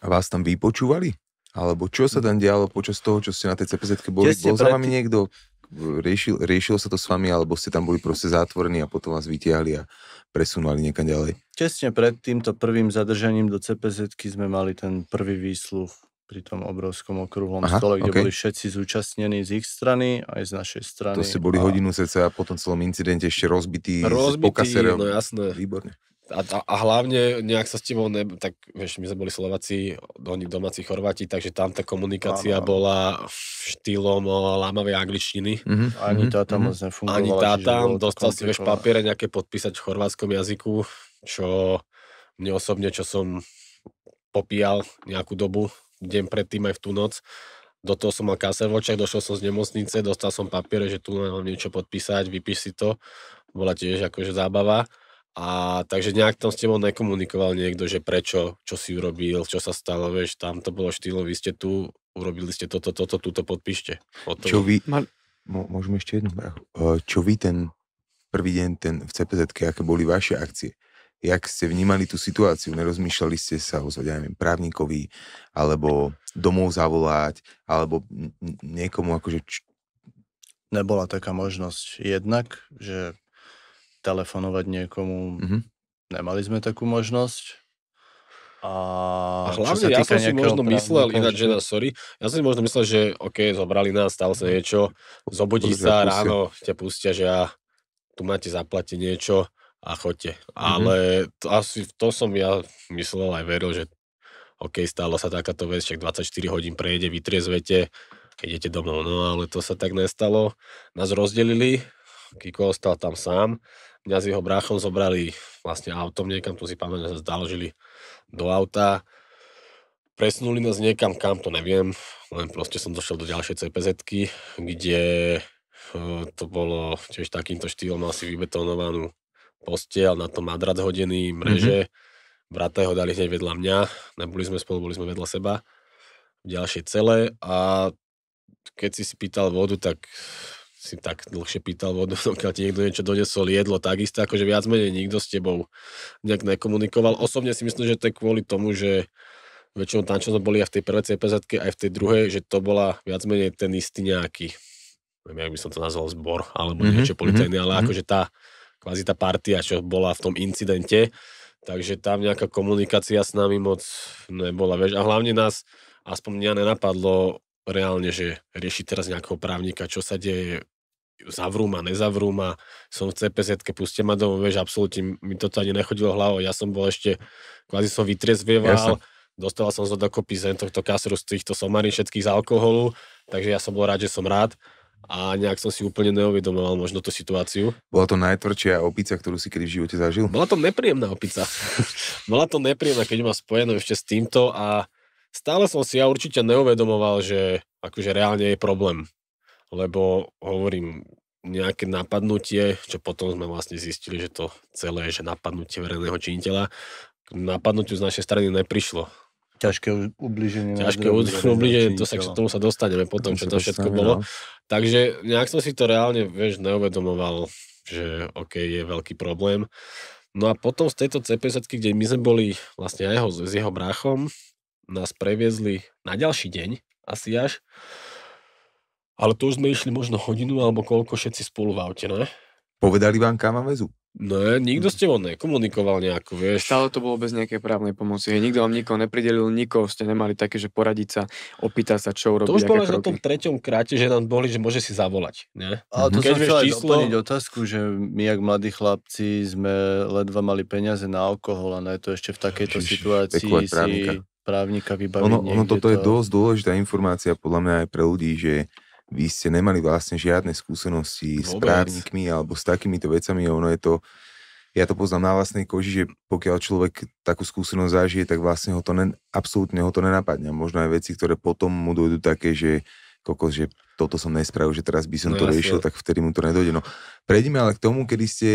A vás tam vypočúvali? Alebo čo sa tam dialo počas toho, čo ste na tej cpz boli? Bol za vami niekto? riešil, riešilo sa to s vami, alebo ste tam boli proste zátvorení a potom vás vytiahli a presunuli niekam ďalej? Česne pred týmto prvým zadržaním do cpz sme mali ten prvý výsluch pri tom obrovskom okrúhlom Aha, stole, kde okay. boli všetci zúčastnení z ich strany aj z našej strany. To ste boli a... hodinu ceca a po tom celom incidente ešte rozbití, rozbití s pokaserom. No jasné. Výborne. A, a, a hlavne nejak sa s tebou, ne, tak vieš, my sme boli Slováci, oni domáci Chorváti, takže tam tá komunikácia áno, bola štýlom lámavej angličtiny. Mm-hmm. Ani tá tam mm-hmm. nefungovala. Ani tá tam, dostal si vieš papiere nejaké podpísať v chorvátskom jazyku, čo mne osobne, čo som popíjal nejakú dobu, deň predtým aj v tú noc, do toho som mal kaser v očiach, došiel som z nemocnice, dostal som papiere, že tu mám niečo podpísať, vypíš si to. Bola tiež akože zábava. A takže nejak tam s tebou nekomunikoval niekto, že prečo, čo si urobil, čo sa stalo, vieš, tam to bolo štýlo, vy ste tu, urobili ste toto, toto, túto podpíšte. Potom... Čo vy, môžem ešte jednu brachu. Eh, čo vy ten prvý deň ten v cpz aké boli vaše akcie? Jak ste vnímali tú situáciu? Nerozmýšľali ste sa o ja právnikovi, alebo domov zavolať, alebo niekomu akože... Nebola taká možnosť jednak, že telefonovať niekomu. Mm-hmm. Nemali sme takú možnosť. A, a hlavne ja som si možno teda myslel, ináč, že na, sorry, ja som si možno myslel, že OK, zobrali nás, stalo sa niečo, zobudí sa pustia. ráno, ťa pustia, že ja, tu máte zaplatiť niečo a chodte. Mm-hmm. Ale to, asi v to som ja myslel aj veril, že OK, stalo sa takáto vec, však 24 hodín prejde, vytriezvete, idete domov. No ale to sa tak nestalo. Nás rozdelili, Kiko ostal tam sám mňa s jeho bráchom zobrali vlastne autom niekam, tu si pamätám, sa zdaložili do auta. Presunuli nás niekam, kam to neviem, len proste som došiel do ďalšej cpz kde eh, to bolo tiež takýmto štýlom, asi vybetonovanú postiel, na tom madrac hodený, mreže, mm-hmm. brata ho dali hneď vedľa mňa, neboli sme spolu, boli sme vedľa seba v ďalšej cele a keď si si pýtal vodu, tak si tak dlhšie pýtal vodu, *laughs* keď ti niekto niečo donesol, jedlo, takisto, akože viac menej nikto s tebou nejak nekomunikoval. Osobne si myslím, že to je kvôli tomu, že väčšinou tam, čo sme boli aj v tej prvej cpz aj v tej druhej, že to bola viac menej ten istý nejaký, neviem, jak by som to nazval, zbor, alebo mm-hmm, niečo policajné, mm-hmm, ale mhm. akože tá, kvázi tá partia, čo bola v tom incidente, takže tam nejaká komunikácia s nami moc nebola, vieš, a hlavne nás, aspoň mňa nenapadlo reálne, že rieši teraz nejakého právnika, čo sa deje, zavrú ma, nezavrú ma, som v cpz pustia ma domov, vieš, absolútne mi to ani nechodilo hlavou, ja som bol ešte, kvázi som vytriezvieval, Jasne. dostal som zo dokopy z tohto kasru, z týchto somarín všetkých z alkoholu, takže ja som bol rád, že som rád a nejak som si úplne neuvedomoval možno tú situáciu. Bola to najtvrdšia opica, ktorú si kedy v živote zažil? Bola to nepríjemná opica. *laughs* Bola to nepríjemná, keď ma spojeno ešte s týmto a stále som si ja určite neuvedomoval, že akože reálne je problém lebo hovorím, nejaké napadnutie, čo potom sme vlastne zistili, že to celé je, že napadnutie verejného činiteľa, k napadnutiu z našej strany neprišlo. Ťažké ubliženie. Ťažké ubliženie, to sa, k tomu sa dostaneme potom, čo to všetko bolo. No. Takže nejak som si to reálne, vieš, neuvedomoval, že OK, je veľký problém. No a potom z tejto cp kde my sme boli vlastne aj jeho, s jeho bráchom, nás previezli na ďalší deň, asi až, ale to už sme išli možno hodinu alebo koľko všetci spolu v aute, ne? Povedali vám, kam vám vezú? Ne, nikto s tebou nekomunikoval nejako, vieš. Stále to bolo bez nejakej právnej pomoci. Hej, nikto vám nikoho nepridelil, nikoho ste nemali také, že poradiť sa, opýtať sa, čo urobiť. To už bolo na tom treťom kráte, že nám boli, že môže si zavolať. Ne? A to Keď som chcel číslo... doplniť otázku, že my, jak mladí chlapci, sme ledva mali peniaze na alkohol a na to ešte v takejto Ježiš, situácii si právnika vybaviť. Ono, ono toto to... je dosť dôležitá informácia podľa mňa aj pre ľudí, že vy ste nemali vlastne žiadne skúsenosti Vôbec. s právnikmi alebo s takýmito vecami. Ono je to, ja to poznám na vlastnej koži, že pokiaľ človek takú skúsenosť zažije, tak vlastne ho to ne, absolútne ho to nenapadne. Možno aj veci, ktoré potom mu dojdu také, že kokos, že toto som nespravil, že teraz by som no, to riešil, tak vtedy mu to nedojde. No, prejdime ale k tomu, kedy ste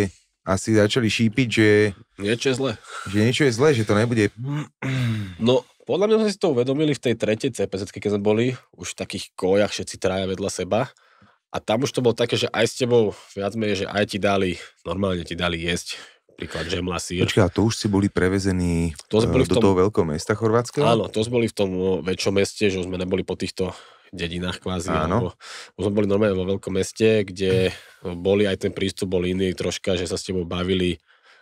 asi začali šípiť, že... Niečo je zle. Že niečo je zle, že to nebude... No, podľa mňa sme si to uvedomili v tej tretej cpz keď sme boli, už v takých kojach všetci traja vedľa seba. A tam už to bolo také, že aj s tebou viac menej, že aj ti dali, normálne ti dali jesť príklad žemla sír. Počkaj, to už si boli prevezení to sme boli eh, v tom, toho veľkého mesta Chorvátskeho? Áno, to sme boli v tom eh, väčšom meste, že už sme neboli po týchto dedinách kvázi. Áno. Alebo, sme boli normálne vo veľkom meste, kde boli aj ten prístup bol iný troška, že sa s tebou bavili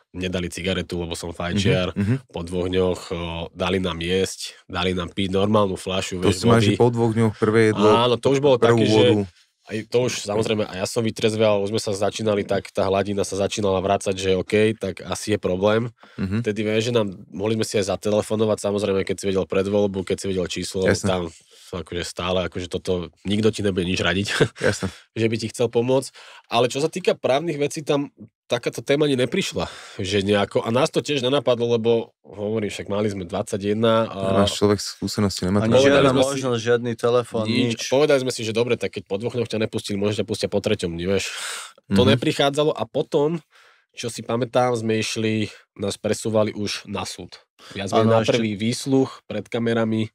nedali cigaretu, lebo som fajčiar, mm-hmm. po dvoch dňoch o, dali nám jesť, dali nám piť normálnu fľašu. To si máš po dvoch dňoch prvé jedlo. Áno, to už bolo také, vodu. že aj to už samozrejme, a ja som vytrezvel, už sme sa začínali tak, tá hladina sa začínala vrácať, že OK, tak asi je problém. Mm-hmm. Vtedy vieš, že nám, mohli sme si aj zatelefonovať, samozrejme, keď si vedel predvoľbu, keď si vedel číslo, Jasne. tam akože stále, akože toto, nikto ti nebude nič radiť, *laughs* Jasne. že by ti chcel pomôcť. Ale čo sa týka právnych vecí, tam takáto téma ani neprišla. Že nejako, a nás to tiež nenapadlo, lebo hovorím, však mali sme 21. A... Náš človek skúsenosti nemá. A žiadna možnosť, si, žiadny telefón, nič. nič. Povedali sme si, že dobre, tak keď po dvoch dňoch ťa nepustili, môžete ťa pustia po treťom, nevieš. Mm-hmm. To mhm. neprichádzalo a potom čo si pamätám, sme išli, nás presúvali už na súd. Ja sme na prvý výsluch pred kamerami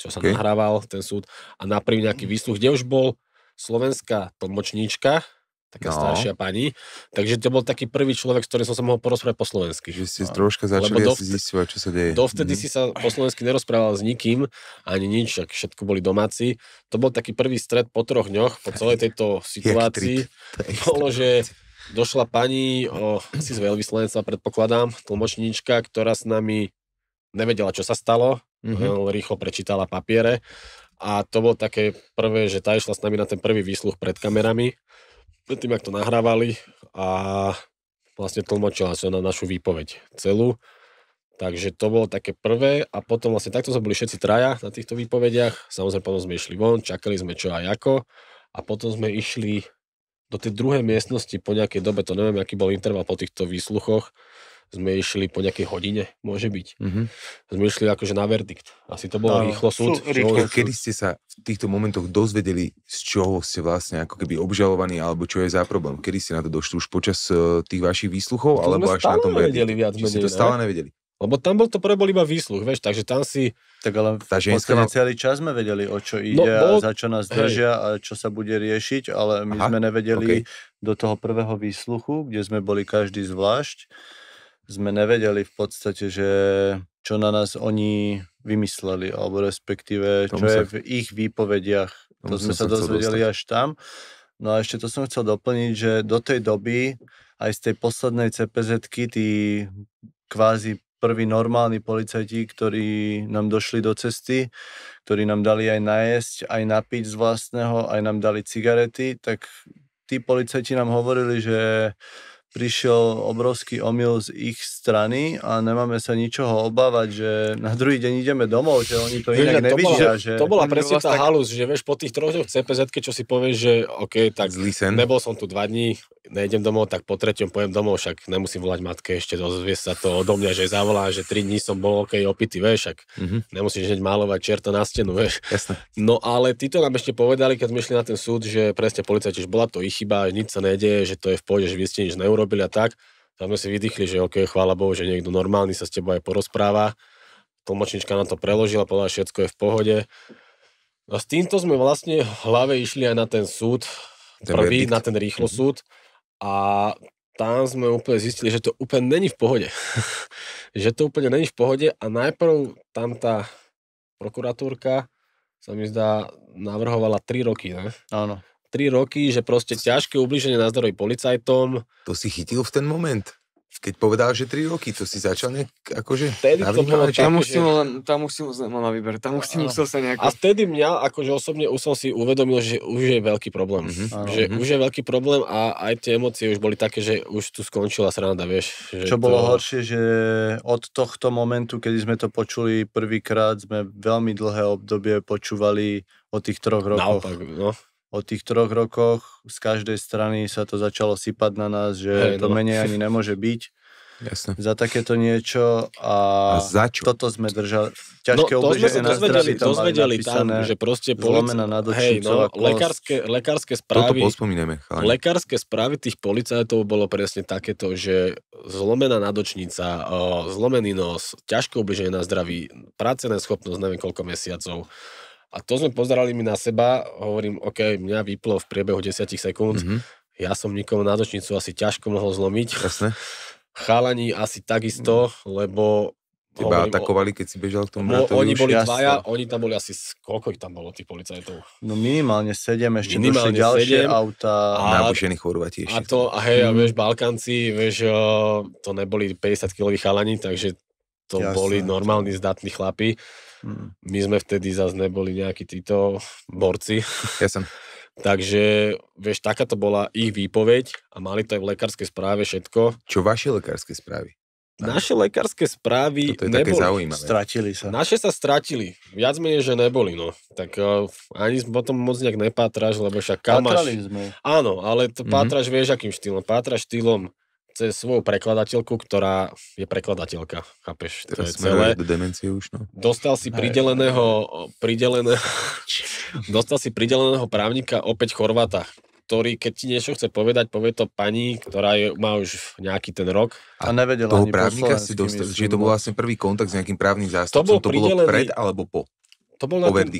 čo sa okay. nahrával ten súd a naprím nejaký mm. výsluch, kde už bol slovenská tlmočníčka, taká no. staršia pani. Takže to bol taký prvý človek, s ktorým som sa mohol porozprávať po slovensky. Že ste troška začali dovtedy, asi čo sa deje. Dovtedy mm. si sa po slovensky nerozprával s nikým, ani nič, ak všetko boli domáci. To bol taký prvý stred po troch dňoch, po celej *laughs* tejto situácii. Bolo, že došla pani, o, asi z veľvyslenca predpokladám, tlmočníčka, ktorá s nami nevedela, čo sa stalo, mm-hmm. rýchlo prečítala papiere. A to bolo také prvé, že tá išla s nami na ten prvý výsluch pred kamerami, tým, ak to nahrávali a vlastne tlmočila sa na našu výpoveď celú. Takže to bolo také prvé a potom vlastne takto sme boli všetci traja na týchto výpovediach. Samozrejme potom sme išli von, čakali sme čo aj ako a potom sme išli do tej druhej miestnosti po nejakej dobe, to neviem, aký bol interval po týchto výsluchoch, sme išli po nejakej hodine, môže byť. Mm-hmm. Sme išli akože na verdikt. Asi to bolo no, rýchlo súd. Rýchlo. Kedy ste sa v týchto momentoch dozvedeli, z čoho ste vlastne ako keby obžalovaní, alebo čo je za problém? Kedy ste na to došli? Už počas uh, tých vašich výsluchov, to alebo až na tom verdiktu? Viac Či ste to stále ne? nevedeli? Lebo tam bol to prvé bol iba výsluch, vieš, takže tam si... Tak ale tá ženská mal... celý čas sme vedeli, o čo no, ide, no, bol... za čo nás držia a čo sa bude riešiť, ale my Aha, sme nevedeli okay. do toho prvého výsluchu, kde sme boli každý zvlášť, sme nevedeli v podstate, že čo na nás oni vymysleli, alebo respektíve, Tomu čo sa... je v ich výpovediach. to sme sa dozvedeli dostať. až tam. No a ešte to som chcel doplniť, že do tej doby aj z tej poslednej cpz tí kvázi prví normálni policajti, ktorí nám došli do cesty, ktorí nám dali aj najesť, aj napiť z vlastného, aj nám dali cigarety, tak tí policajti nám hovorili, že prišiel obrovský omyl z ich strany a nemáme sa ničoho obávať, že na druhý deň ideme domov, že oni to inak nevidia. To bola, že... to bola presne tá tak... halus, že vieš, po tých troch dňoch CPZ, čo si povieš, že OK, tak Zlisen. nebol som tu dva dní, nejdem domov, tak po treťom pojem domov, však nemusím volať matke ešte, dozvie sa to odo mňa, že zavolá, že 3 dní som bol OK opity, vieš, však mm-hmm. nemusíš hneď malovať čerta na stenu, vieš. Jasne. No ale títo nám ešte povedali, keď sme išli na ten súd, že presne policajt, že bola to ich chyba, že nič sa nedieje, že to je v pohode, že vy ste nič neurobili a tak. Tam sme si vydýchli, že OK, chvála Bohu, že niekto normálny sa s tebou aj porozpráva. Tlmočnička na to preložila, povedala, že všetko je v pohode. No a s týmto sme vlastne v hlave išli aj na ten súd, ten prvý, verdikt. na ten rýchlo mm-hmm. súd. A tam sme úplne zistili, že to úplne není v pohode. *laughs* že to úplne není v pohode a najprv tam tá prokuratúrka sa mi zdá navrhovala 3 roky, ne? Áno. 3 roky, že proste ťažké ubliženie na zdraví policajtom. To si chytil v ten moment? Keď povedal, že 3 roky, to si začal nejak, akože... Vtedy to bolo tam, musím že... len, tam už si mal na výber, tam už si musel sa nejako... A vtedy mňa, akože osobne už som si uvedomil, že už je veľký problém. Mm-hmm. Že mm-hmm. už je veľký problém a aj tie emócie už boli také, že už tu skončila sranda, vieš. Že Čo to... bolo horšie, že od tohto momentu, kedy sme to počuli prvýkrát, sme veľmi dlhé obdobie počúvali o tých troch rokoch. Naopak, no o tých troch rokoch z každej strany sa to začalo sypať na nás, že hey, to no. menej ani nemôže byť. Jasne. za takéto niečo a, a za čo? toto sme držali. Ťažké no, to sme sa dozvedeli, tam dozvedeli tam, že proste policia... na hej, no, lekárske, lekárske správy... Toto pospomíname, chalani. Lekárske správy tých policajtov bolo presne takéto, že zlomená nadočnica, zlomený nos, ťažké obliženie na zdraví, pracené schopnosť neviem koľko mesiacov a to sme pozerali mi na seba, hovorím, OK, mňa vyplo v priebehu 10 sekúnd, mm-hmm. ja som nikomu dočnicu asi ťažko mohol zlomiť. Jasne. Chalani asi takisto, mhm. lebo Teba hovorím, atakovali, keď si bežal k tomu Oni boli jasne. dvaja, oni tam boli asi, koľko ich tam bolo, tých policajtov? No minimálne sedem, ešte minimálne ďalšie sedem, auta. A, Nabušení chorvati ešte. A to, a hej, mm. a mhm. vieš, Balkanci, vieš, to neboli 50-kiloví chalani, takže to jasne, boli normálni, zdatní chlapi. Hm. My sme vtedy zase neboli nejakí títo borci. Ja som. *laughs* Takže, vieš, taká to bola ich výpoveď a mali to aj v lekárskej správe všetko. Čo vaše lekárske správy? Naše lekárske správy To je neboli. Také zaujímavé. Stratili sa. Naše sa stratili. Viac menej, že neboli, no. Tak uh, ani potom moc nejak nepátraš, lebo však kamáš. Pátrali sme. Áno, ale to mm-hmm. pátraš vieš akým štýlom. Pátraš štýlom cez svoju prekladateľku, ktorá je prekladateľka, chápeš, to Teraz je celé. Do demencie už, no. Dostal si prideleného, prideleného, *laughs* dostal si prideleného právnika opäť Chorvata, ktorý, keď ti niečo chce povedať, povie to pani, ktorá je, má už nejaký ten rok. A, a nevedela toho ani právnika si dostal, čiže to bol vlastne prvý kontakt s nejakým právnym zástupcom, to, bol to bolo pred alebo po? To bol na po ten,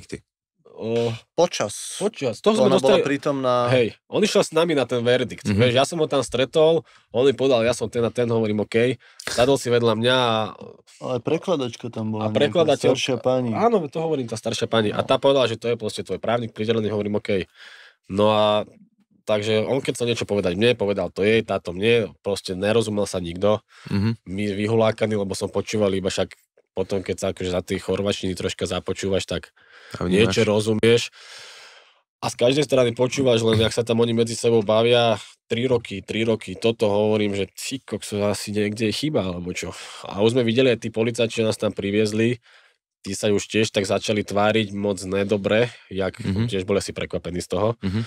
O... Eh, počas. Počas. To sme Ona dostali... bola prítomná... Hej, on išiel s nami na ten verdikt. Mm-hmm. Vieš, ja som ho tam stretol, on mi povedal, ja som ten a ten, hovorím OK. Sadol si vedľa mňa a... Ale prekladačka tam bola. A prekladateľ... Staršia pani. Áno, to hovorím, tá staršia pani. No. A tá povedala, že to je proste tvoj právnik, pridelený, hovorím OK. No a Takže on keď sa niečo povedať mne, povedal to jej, táto mne, proste nerozumel sa nikto. Mm-hmm. My vyhulákaní, lebo som počúval iba však potom, keď sa akože za tých chorvačiny troška započúvaš, tak niečo rozumieš. A z každej strany počúvaš len, ak sa tam oni medzi sebou bavia, 3 roky, 3 roky, toto hovorím, že ty kokso, asi niekde je chyba, alebo čo. A už sme videli aj tí policajti, čo nás tam priviezli, tí sa už tiež tak začali tváriť moc nedobre, jak mm-hmm. tiež boli asi prekvapení z toho. Mm-hmm.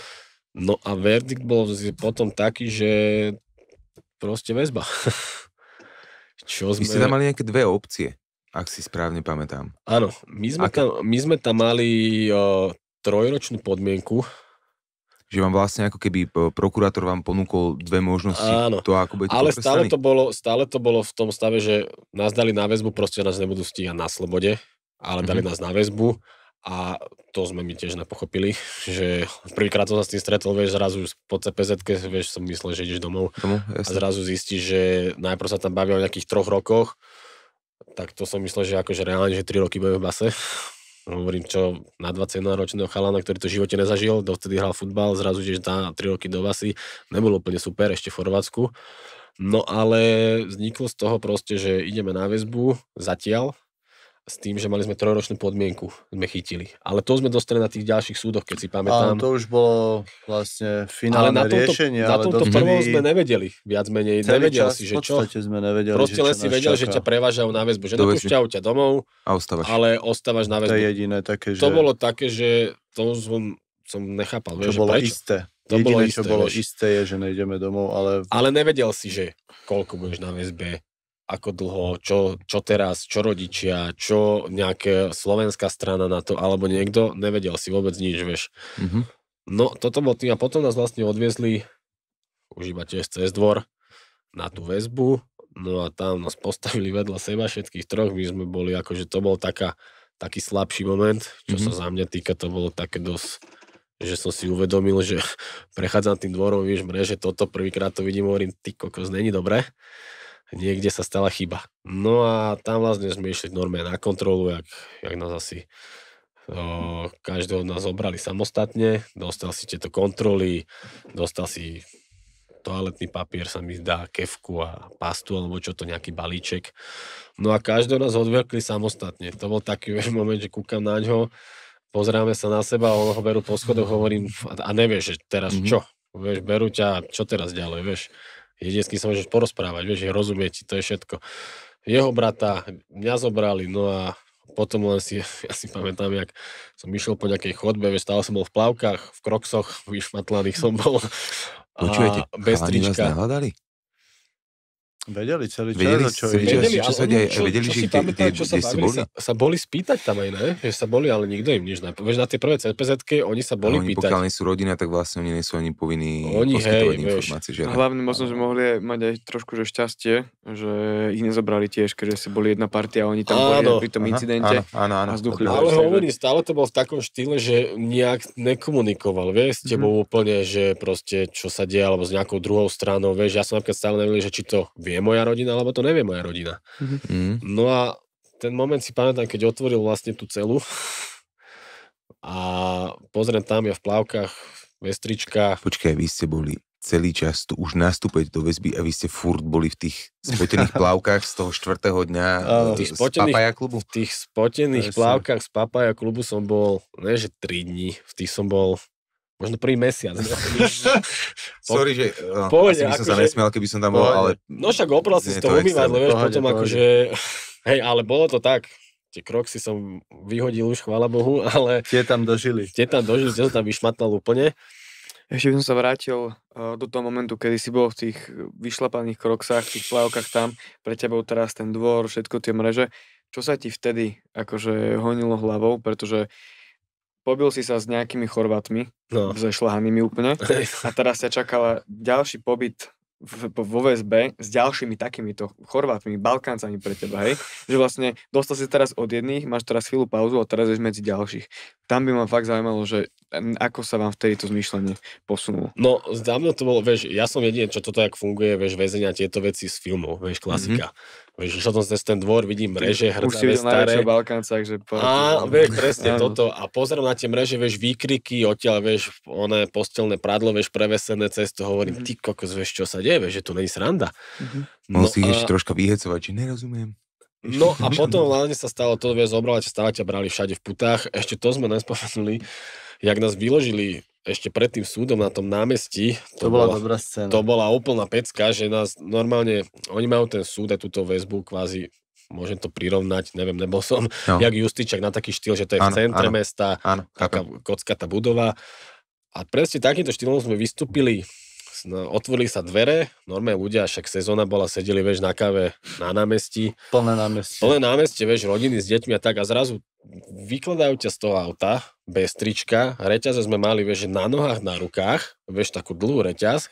No a verdikt bol potom taký, že proste väzba. *laughs* čo sme... Vy ste tam mali nejaké dve opcie. Ak si správne pamätám. Áno, my sme, tam, my sme tam mali o, trojročnú podmienku. Že vám vlastne ako keby prokurátor vám ponúkol dve možnosti. Áno, to, ako budete ale stále to, bolo, stále to bolo v tom stave, že nás dali na väzbu, proste nás nebudú stíhať na slobode, ale dali mm-hmm. nás na väzbu a to sme my tiež nepochopili, že prvýkrát som sa s tým stretol, vieš, zrazu po cpz vieš, som myslel, že ideš domov Tomu, a zrazu zistíš, že najprv sa tam bavil o nejakých troch rokoch, tak to som myslel, že akože reálne, že 3 roky budem v base. *laughs* Hovorím, čo na 21 ročného chalana, ktorý to v živote nezažil, dovtedy hral futbal, zrazu tiež na 3 roky do basy, nebolo úplne super, ešte v Chorvátsku. No ale vzniklo z toho proste, že ideme na väzbu zatiaľ, s tým, že mali sme trojročnú podmienku, sme chytili. Ale to sme dostali na tých ďalších súdoch, keď si pamätám. Áno, to už bolo vlastne finálne ale na tomto, riešenie. Na tomto ale tomto prvom sme nevedeli, viac menej. Celý nevedel čas, si, že čo. sme nevedeli, Proste že len si vedel, čaká. že ťa prevážajú na väzbu. Že nepúšťajú ťa domov, a ostávaš. ale ostávaš na väzbu. To je jediné také, že... To bolo také, že to som, som nechápal. To bolo prečo? isté. To Jediné, bolo isté, čo bolo vieš. isté, je, že nejdeme domov, ale... Ale nevedel si, že koľko budeš na väzbe, ako dlho, čo, čo teraz, čo rodičia, čo nejaká slovenská strana na to, alebo niekto, nevedel si vôbec nič, vieš. Mm-hmm. No, toto bol tým a potom nás vlastne odviezli už iba tiež cez dvor na tú väzbu, no a tam nás postavili vedľa seba všetkých troch, my sme boli akože to bol taká, taký slabší moment, čo mm-hmm. sa mhm. za mňa týka, to bolo také dosť že som si uvedomil, že *laughs* prechádzam tým dvorom, vieš, mreže, toto prvýkrát to vidím, hovorím, ty kokos, není dobre niekde sa stala chyba. No a tam vlastne sme išli normálne na kontrolu, jak, jak nás asi o, každého nás obrali samostatne, dostal si tieto kontroly, dostal si toaletný papier sa mi zdá, kefku a pastu, alebo čo to, nejaký balíček. No a každého nás odvrkli samostatne. To bol taký *laughs* moment, že kúkam na ňo, pozeráme sa na seba on ho berú po schodoch, hovorím, a nevieš, že teraz mm-hmm. čo? Vieš, berú ťa, čo teraz ďalej, vieš? kým sa môžeš porozprávať, vieš, že rozumie ti, to je všetko. Jeho brata, mňa zobrali, no a potom len si, *laughs* ja si pamätám, jak som išiel po nejakej chodbe, vieš, stále som bol v plavkách, v kroksoch, vyšmatlaných som bol. Počujete, bez trička. Vás Vedeli celý čas, vedeli, čo, vedeli, čo sa deje. Čo, vedeli, čo, čo si pamätali, čo sa bavili, boli? Sa, sa boli spýtať tam aj, ne? Že sa boli, ale nikto im nič nepovedal. Vieš, na tie prvé cpz oni sa boli oni, pýtať. Pokiaľ nie sú rodina, tak vlastne oni nie sú ani povinní oni, poskytovať hej, informácie. Že? Hlavne možno, že mohli mať aj trošku že šťastie, že ich nezobrali tiež, keďže si boli jedna partia a oni tam áno, boli pri tom incidente áno, áno, áno, Ale hovorím, stále to bol v takom štýle, že nejak nekomunikoval, vieš, s mhm. tebou úplne, že proste čo sa deje, alebo s nejakou druhou stranou, vieš, ja som napríklad stále nevedel, že či to vie vie moja rodina, alebo to nevie moja rodina. Mm-hmm. No a ten moment si pamätám, keď otvoril vlastne tú celu a pozriem tam je v plavkách, vestrička. Počkaj, vy ste boli celý čas tu už nastúpiť do väzby a vy ste furt boli v tých spotených *laughs* plavkách z toho štvrtého dňa uh, z Papaja klubu? V tých spotených plavkách z Papaja klubu som bol, neže že 3 dní, v tých som bol možno prvý mesiac. *laughs* Sorry, že no, pohode, asi by som sa akože- nesmiel, keby som tam bol, ale... No však opral si to umývadlo, vieš, pohode, potom pohode. akože... *laughs* Hej, ale bolo to tak. Tie kroksy som vyhodil už, chvála Bohu, *laughs* ale... Tie tam dožili. Tie tam dožili, tie som tam vyšmatnal úplne. Ešte by som sa vrátil eh, do toho momentu, kedy si bol v tých vyšlapaných kroksách, v tých plavkách tam, pre bol teraz ten dvor, všetko tie mreže. Čo sa ti vtedy akože honilo hlavou, pretože pobil si sa s nejakými Chorvatmi, no. šlahanými úplne. A teraz ťa čakala ďalší pobyt vo VSB s ďalšími takýmito Chorvátmi, Balkáncami pre teba, hej? Že vlastne dostal si teraz od jedných, máš teraz chvíľu pauzu a teraz ješ medzi ďalších. Tam by ma fakt zaujímalo, že ako sa vám vtedy to zmýšľanie posunulo. No, za mňa to bolo, vieš, ja som jediný, čo toto jak funguje, vieš, väzenia tieto veci z filmov, vieš, klasika. Mm-hmm. Vieš, išiel som cez ten dvor, vidím mreže Ty, hrdzavé, už staré. Už Balkáncach, že... Po... Á, vieš, *laughs* presne áno. toto. A pozerám na tie mreže, vieš, výkriky, odtiaľ, vieš, oné postelné pradlo, vieš, prevesené cestu, hovorím, mm-hmm. ty kokos, vieš, čo sa deje, vieš, že tu není sranda. Mm-hmm. No, no si a... ešte troška vyhecovať, či nerozumiem. No a potom vlastne sa stalo to, že zobrali stávať a brali všade v putách. Ešte to sme nespomenuli, jak nás vyložili ešte pred tým súdom na tom námestí. To, to bola, bola dobrá scéna. To bola úplná pecka, že nás normálne, oni majú ten súd a túto väzbu kvázi môžem to prirovnať, neviem, nebol som, no. jak Justičak na taký štýl, že to je ano, v centre ano, mesta, ano, taká tá budova. A presne takýmto štýlom sme vystúpili No, otvorili sa dvere, normálne ľudia, však sezóna bola, sedeli, vieš, na kave na námestí. Plné námestie. Plné námestie, vieš, rodiny s deťmi a tak a zrazu vykladajú ťa z toho auta, bez trička, reťaze sme mali, vieš, na nohách, na rukách, vieš, takú dlhú reťaz,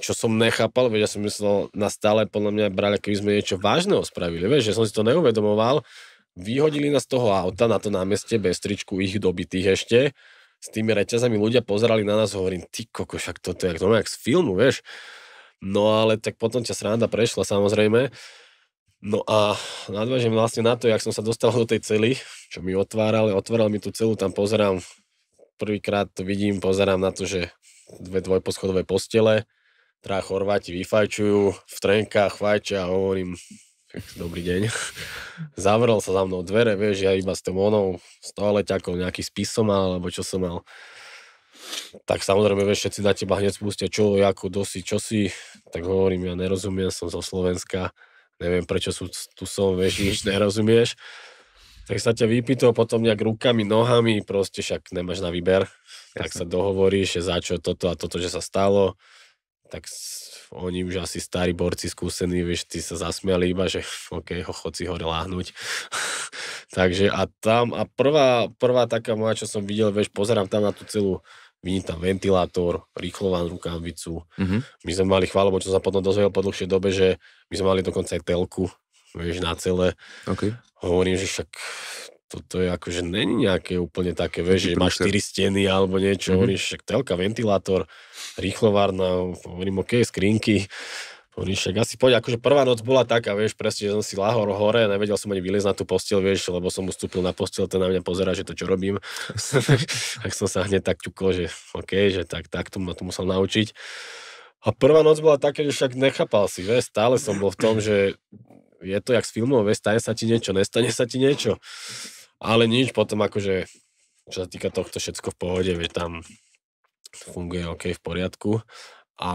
čo som nechápal, vieš, ja som myslel, na stále podľa mňa brali, keby sme niečo vážneho spravili, vieš, že som si to neuvedomoval, vyhodili nás z toho auta na to námestie bez tričku, ich dobitých ešte, s tými reťazami ľudia pozerali na nás a hovorím, ty koko, však toto je to jak z filmu, vieš. No ale tak potom ťa sranda prešla samozrejme. No a nadvážem vlastne na to, jak som sa dostal do tej cely, čo mi otváral, otváral mi tú celú, tam pozerám, prvýkrát to vidím, pozerám na to, že dve dvojposchodové postele, teda Chorváti vyfajčujú, v trenkách fajčia a hovorím, Dobrý deň. Zavrel sa za mnou dvere, vieš, ja iba s tou onou, s toaleťakou, nejaký spis som mal, alebo čo som mal. Tak samozrejme, vieš, všetci na teba hneď spustia, čo, ako, dosi, čo si. Tak hovorím, ja nerozumiem, som zo Slovenska, neviem, prečo sú, tu som, vieš, *laughs* nič nerozumieš. Tak sa ťa vypýtal potom nejak rukami, nohami, proste však nemáš na výber. Jasne. Tak sa dohovoríš, že za čo toto a toto, že sa stalo tak oni už asi starí borci skúsení, vieš, ty sa zasmiali iba, že OK, ho chod si hore láhnuť. *laughs* Takže a tam, a prvá, prvá taká moja, čo som videl, vieš, pozerám tam na tú celú, vidím tam ventilátor, rýchlován rukávicu. Mm-hmm. My sme mali, chvála čo sa potom dozvedel po dlhšej dobe, že my sme mali dokonca aj telku, vieš, na celé. Okay. Hovorím, že však toto je akože není nejaké úplne také, vieš, že má štyri steny alebo niečo, mm-hmm. hovoríš, však telka, ventilátor, rýchlovárna, hovorím, OK, skrinky, hovoríš, však asi poď, akože prvá noc bola taká, vieš, presne, že som si lahor hore, nevedel som ani vyliezť na tú postel, vieš, lebo som ustúpil na postel, ten na mňa pozera, že to čo robím, *laughs* tak som sa hneď tak ťukol, že OK, že tak, tak to ma to musel naučiť. A prvá noc bola taká, že však nechápal si, vieš, stále som bol v tom, že je to jak s filmom, vieš, stane sa ti niečo, nestane sa ti niečo. Ale nič, potom akože, čo sa týka tohto, všetko v pohode, vie tam funguje OK v poriadku. A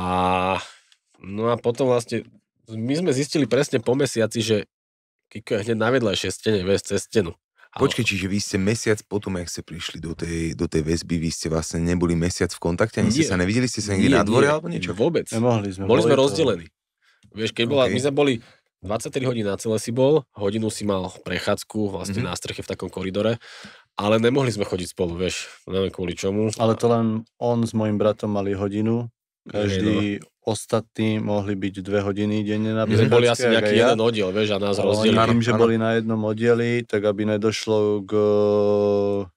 no a potom vlastne my sme zistili presne po mesiaci, že Kiko je hneď na vedľajšie stene, vieš, cez stenu. Počkej, čiže vy ste mesiac potom, ak ste prišli do tej, do tej väzby, vy ste vlastne neboli mesiac v kontakte, ani nie, ste sa nevideli, ste sa nikdy na dvore alebo niečo? Vôbec. Nemohli sme. Boli, boli sme to... rozdelení. Vieš, keď bola, okay. my sme boli 23 hodín na celé si bol, hodinu si mal prechádzku vlastne mm-hmm. na streche v takom koridore, ale nemohli sme chodiť spolu, vieš, neviem kvôli čomu. Ale to len on s mojim bratom mali hodinu, každý ostatní mohli byť dve hodiny denne na My mhm. sme boli asi nejaký ja. jeden oddiel, vieš, a nás rozdielili. Myslím, že ano. boli na jednom oddieli, tak aby nedošlo k...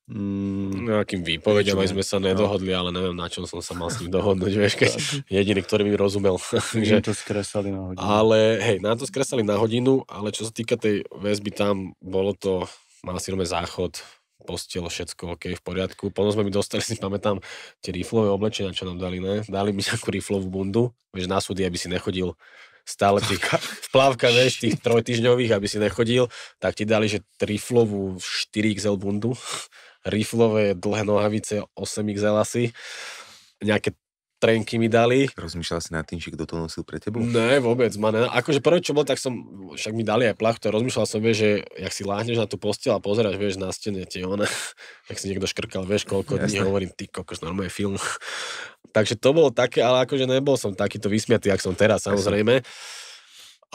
Mm, Nejakým no, výpovedom, aj sme sa no. nedohodli, no. ale neviem, na čom som sa mal s ním dohodnúť, *laughs* vieš, keď jediný, ktorý by rozumel. Takže *laughs* to skresali na hodinu. Ale hej, na to skresali na hodinu, ale čo sa týka tej väzby tam, bolo to, mal si záchod, postel, všetko OK, v poriadku. Potom sme mi dostali, si pamätám, tie riflové oblečenia, čo nám dali, ne? Dali mi nejakú riflovú bundu, vieš, na súdy, aby si nechodil stále tých, v plávka, vieš, tých trojtyžňových, aby si nechodil, tak ti dali, že riflovú 4XL bundu, *laughs* riflové dlhé nohavice, 8XL asi, nejaké trenky mi dali. Rozmýšľal si nad tým, že kto to nosil pre tebou? Ne, vôbec. Ma ne... Akože prvé, čo bolo, tak som, však mi dali aj plachtu rozmýšľal som, vieš, že jak si láhneš na tú postel a pozeráš, vieš, na stene tie ona, *laughs* jak si niekto škrkal, vieš, koľko Jasne. dní hovorím, ty kokos, normálne film. *laughs* Takže to bolo také, ale akože nebol som takýto vysmiatý, ak som teraz, samozrejme.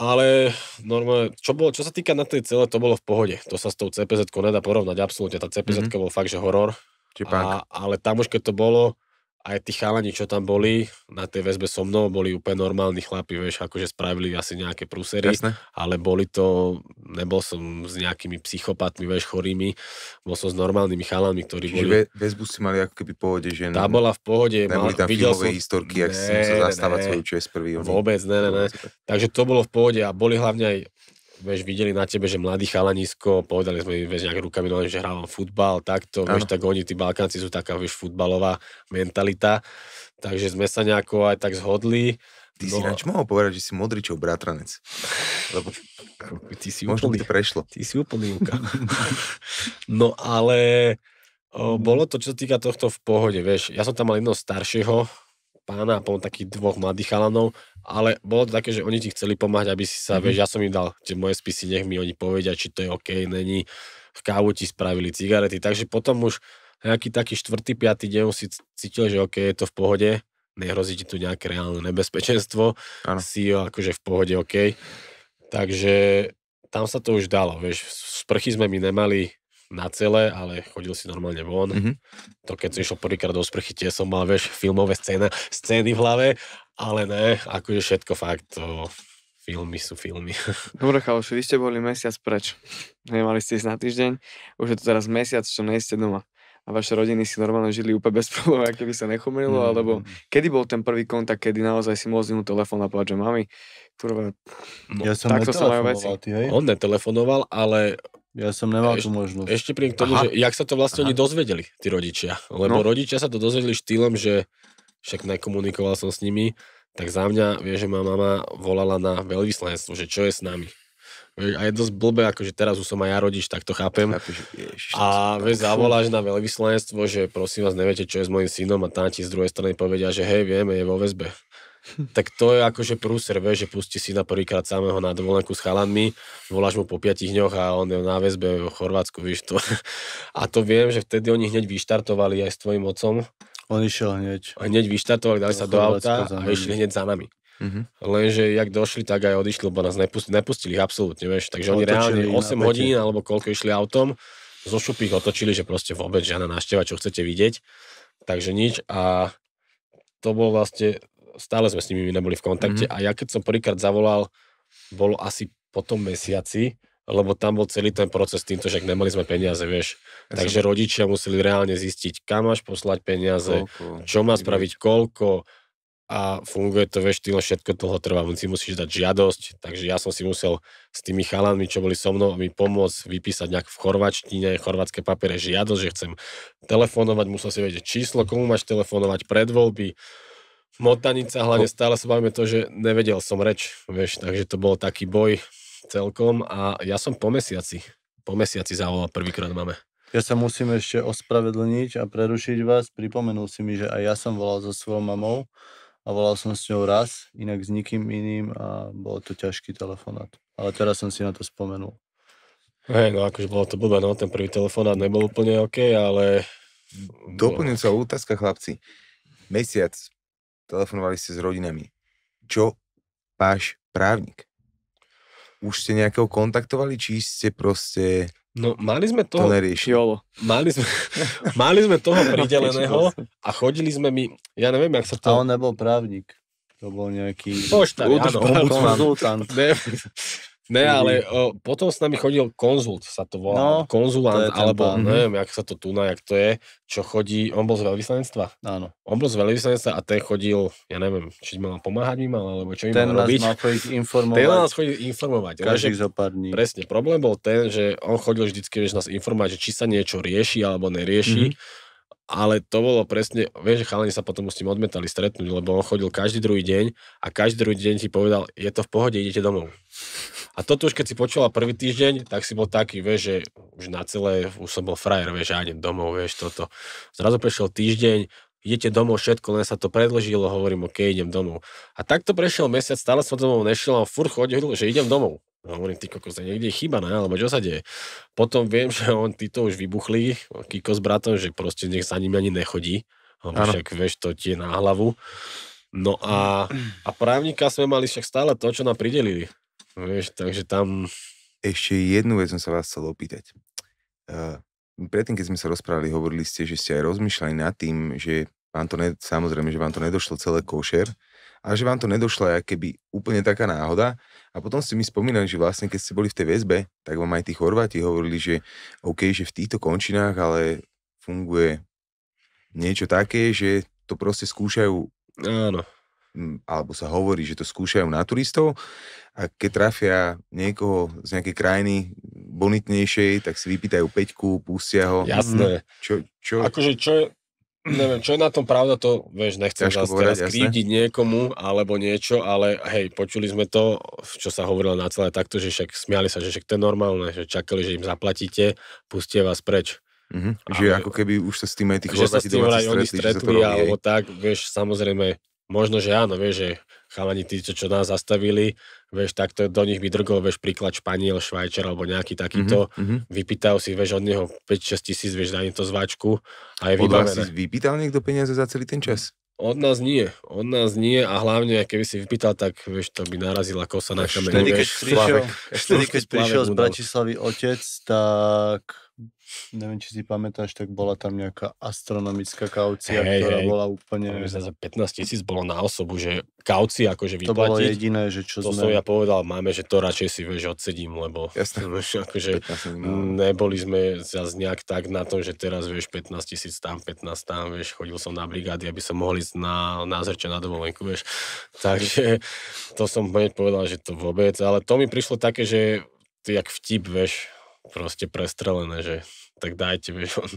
Ale normálne, čo, bolo, čo sa týka na tej celé, to bolo v pohode. To sa s tou cpz nedá porovnať absolútne. Tá cpz mm-hmm. bol fakt, že horor. A, ale tam už keď to bolo, aj tí chalani, čo tam boli na tej väzbe so mnou, boli úplne normálni chlapi, vieš, akože spravili asi nejaké prúsery, Jasne. ale boli to, nebol som s nejakými psychopatmi, vieš, chorými, bol som s normálnymi chalami, ktorí Čiže boli... väzbu si mali ako keby pohode, že... Tá bola v pohode. mal, tam videl som... historky, ak si musel zastávať ne, svoju čest prvý. Vôbec, ne, ne, ne. Takže to bolo v pohode a boli hlavne aj vieš, videli na tebe, že mladý chalanisko, povedali sme vieš, nejak rukami, no, že hrávam futbal, takto, vieš, tak oni, tí Balkánci sú taká, vieš, futbalová mentalita, takže sme sa nejako aj tak zhodli. Ty no, si ináč mohol povedať, že si Modričov bratranec. Lebo ty si možno úplný, by to prešlo. Ty si úplnýmka. *laughs* no ale o, bolo to, čo sa týka tohto v pohode, vieš. Ja som tam mal jedného staršieho, pána a potom takých dvoch mladých chalanov, ale bolo to také, že oni ti chceli pomáhať, aby si sa, mm-hmm. vieš, ja som im dal tie moje spisy, nech mi oni povedia, či to je OK, není. V kávu ti spravili cigarety, takže potom už nejaký taký štvrtý, piatý deň si cítil, že OK, je to v pohode, nehrozí ti tu nejaké reálne nebezpečenstvo, ano. si akože v pohode OK. Takže tam sa to už dalo, vieš, sprchy sme my nemali na celé ale chodil si normálne von. Mm-hmm. To keď som išiel prvýkrát do sprchy, tie som mal, vieš, filmové scény, scény v hlave, ale ne, akože všetko fakt, to, filmy sú filmy. *laughs* Dobre, chaloši, vy ste boli mesiac preč. Nemali ste ísť na týždeň, už je to teraz mesiac, čo nejste doma a vaše rodiny si normálne žili úplne bez *laughs* problémov, aké by sa nechumililo, mm. alebo kedy bol ten prvý kontakt, kedy naozaj si mohol zvinúť telefón a povedať, že mami, kurva, no, ja som netelefonoval, veci. Ty, On netelefonoval, ale ja som nemal ešte, tú možnosť. Ešte príjem k tomu, Aha. že jak sa to vlastne Aha. oni dozvedeli, tí rodičia. Lebo no. rodičia sa to dozvedeli štýlom, že však nekomunikoval som s nimi, tak za mňa, vie, že ma mama volala na veľvyslanectvo, že čo je s nami. a je dosť blbé, akože teraz už som aj ja rodič, tak to chápem. ježiš, a vieš, zavoláš na veľvyslanectvo, že prosím vás, neviete, čo je s mojim synom a tam ti z druhej strany povedia, že hej, vieme, je vo väzbe tak to je akože prúser, vieš, že pustí si na prvýkrát samého na dovolenku s chalanmi, voláš mu po piatich dňoch a on je na väzbe v Chorvátsku, vieš to. A to viem, že vtedy oni hneď vyštartovali aj s tvojim otcom. On išiel hneď. A hneď vyštartovali, dali sa do auta a išli hneď za nami. Mm-hmm. Lenže jak došli, tak aj odišli, lebo nás nepustili, nepustili absolútne, vieš. Takže oni reálne 8 hodín alebo koľko išli autom, zo šupy ich otočili, že proste vôbec žiadna návšteva, čo chcete vidieť. Takže nič a to bol vlastne stále sme s nimi neboli v kontakte mm-hmm. a ja keď som prvýkrát zavolal, bolo asi po tom mesiaci, lebo tam bol celý ten proces týmto, že nemali sme peniaze, vieš. Ja Takže som... rodičia museli reálne zistiť, kam máš poslať peniaze, koľko, čo má spraviť, koľko a funguje to, vieš, tým všetko toho trvá, si musíš dať žiadosť, takže ja som si musel s tými chalanmi, čo boli so mnou, mi pomôcť vypísať nejak v chorvačtine, chorvátske papiere žiadosť, že chcem telefonovať, musel si vedieť číslo, komu máš telefonovať predvolby motanica, hlavne stále sa bavíme to, že nevedel som reč, vieš, takže to bol taký boj celkom a ja som po mesiaci, po mesiaci zavolal prvýkrát máme. Ja sa musím ešte ospravedlniť a prerušiť vás. Pripomenul si mi, že aj ja som volal so svojou mamou a volal som s ňou raz, inak s nikým iným a bol to ťažký telefonát. Ale teraz som si na to spomenul. Hej, no akože bolo to blbé, no ten prvý telefonát nebol úplne OK, ale... Doplňujúca otázka, chlapci. Mesiac telefonovali ste s rodinami. Čo váš právnik? Už ste nejakého kontaktovali, či ste proste... No, mali sme toho... To Mali sme, mali sme toho *laughs* no, prideleného a chodili sme my... Ja neviem, jak sa to... A on nebol právnik. To bol nejaký... Poštár, áno. Ombudsman. Ne, mhm. ale o, potom s nami chodil konzult, sa to volá. No, Konzulant, to alebo pán. neviem, jak sa to tu na, jak to je, čo chodí, on bol z veľvyslanectva. Áno. On bol z veľvyslanectva a ten chodil, ja neviem, či mal pomáhať mi mal, alebo čo im. mal robiť. *laughs* Ten nás mal informovať. Ten nás chodil informovať. Každý zo pár dní. Presne, problém bol ten, že on chodil vždycky, že nás informovať, že či sa niečo rieši alebo nerieši. Mm-hmm ale to bolo presne, vieš, že chalani sa potom s tým odmetali stretnúť, lebo on chodil každý druhý deň a každý druhý deň ti povedal, je to v pohode, idete domov. A toto už keď si počula prvý týždeň, tak si bol taký, vieš, že už na celé, už som bol frajer, vieš, ja idem domov, vieš, toto. Zrazu prešiel týždeň, idete domov, všetko, len sa to predložilo, hovorím, OK, idem domov. A takto prešiel mesiac, stále som domov nešiel a fur chodil, že idem domov. A hovorím, ty kokos, niekde je chyba, ne? alebo čo sa deje? Potom viem, *laughs* že on, títo už vybuchli, Kiko s bratom, že proste nech za ním ani nechodí. Lebo však, vieš, to ti je na hlavu. No a, a právnika sme mali však stále to, čo nám pridelili. Vieš, takže tam... Ešte jednu vec som sa vás chcel opýtať. Uh, predtým, keď sme sa rozprávali, hovorili ste, že ste aj rozmýšľali nad tým, že vám to, ne, samozrejme, že vám to nedošlo celé košer, ale že vám to nedošlo aj keby úplne taká náhoda, a potom ste mi spomínali, že vlastne keď ste boli v tej väzbe, tak vám aj tí Chorváti hovorili, že OK, že v týchto končinách, ale funguje niečo také, že to proste skúšajú... Áno. Alebo sa hovorí, že to skúšajú na turistov a keď trafia niekoho z nejakej krajiny bonitnejšej, tak si vypýtajú peťku, pustia ho. Jasné. Čo, čo... Akože čo je, neviem, čo je na tom pravda, to vieš, nechcem Ťažko nás teraz krídiť niekomu alebo niečo, ale hej, počuli sme to, čo sa hovorilo na celé takto, že však smiali sa, že však to je normálne, že čakali, že im zaplatíte, pustie vás preč. Mm-hmm. že ako keby už sa s tým aj tých že sa s tým aj oni stretli, alebo tak, vieš, samozrejme, možno, že áno, vieš, že chalani tí, čo, čo nás zastavili, vieš, takto do nich drgol, vieš, príklad Španiel, Švajčer alebo nejaký takýto, mm-hmm. vypýtal si, vieš, od neho 5-6 tisíc, vieš, daj to zváčku a je vybavené. Od vás si vypýtal niekto peniaze za celý ten čas? Od nás nie, od nás nie a hlavne, keby si vypýtal, tak vieš, to by narazila kosa na kamenu, vieš. keď prišiel, keď prišiel z Bratislavy otec, tak Neviem, či si pamätáš, tak bola tam nejaká astronomická kaucia, hey, ktorá hey. bola úplne... Za 15 tisíc bolo na osobu, že kaucia akože vyplatiť. To bolo jediné, že čo To sme... som ja povedal, máme, že to radšej si vieš odsedím, lebo Jasne. *laughs* akože 15, no. neboli sme zase nejak tak na tom, že teraz vieš 15 tisíc tam, 15 tam, vieš, chodil som na brigády, aby som mohol ísť na, na zrče na dovolenku, vieš. *laughs* Takže to som hneď povedal, že to vôbec, ale to mi prišlo také, že ty jak vtip, vieš, proste prestrelené, že tak dajte, vieš, on,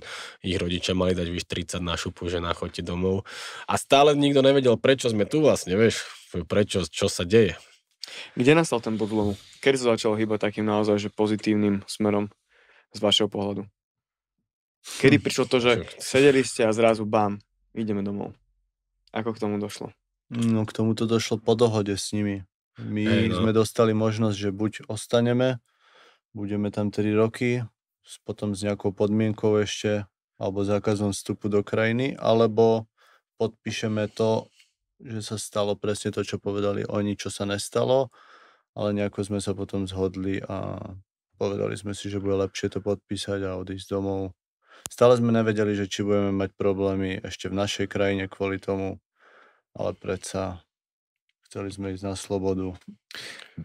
ich rodičia mali dať vyš 30 na šupu, že nachoďte domov. A stále nikto nevedel, prečo sme tu vlastne, vieš, prečo, čo sa deje. Kde nastal ten podlohu? Kedy sa začalo hýbať takým naozaj, že pozitívnym smerom z vašeho pohľadu? Kedy hm. *laughs* prišlo to, že sedeli ste a zrazu bám, ideme domov? Ako k tomu došlo? No k tomu to došlo po dohode s nimi. My hey, no. sme dostali možnosť, že buď ostaneme, budeme tam 3 roky, potom s nejakou podmienkou ešte, alebo zákazom vstupu do krajiny, alebo podpíšeme to, že sa stalo presne to, čo povedali oni, čo sa nestalo, ale nejako sme sa potom zhodli a povedali sme si, že bude lepšie to podpísať a odísť domov. Stále sme nevedeli, že či budeme mať problémy ešte v našej krajine kvôli tomu, ale predsa Chceli sme ísť na slobodu.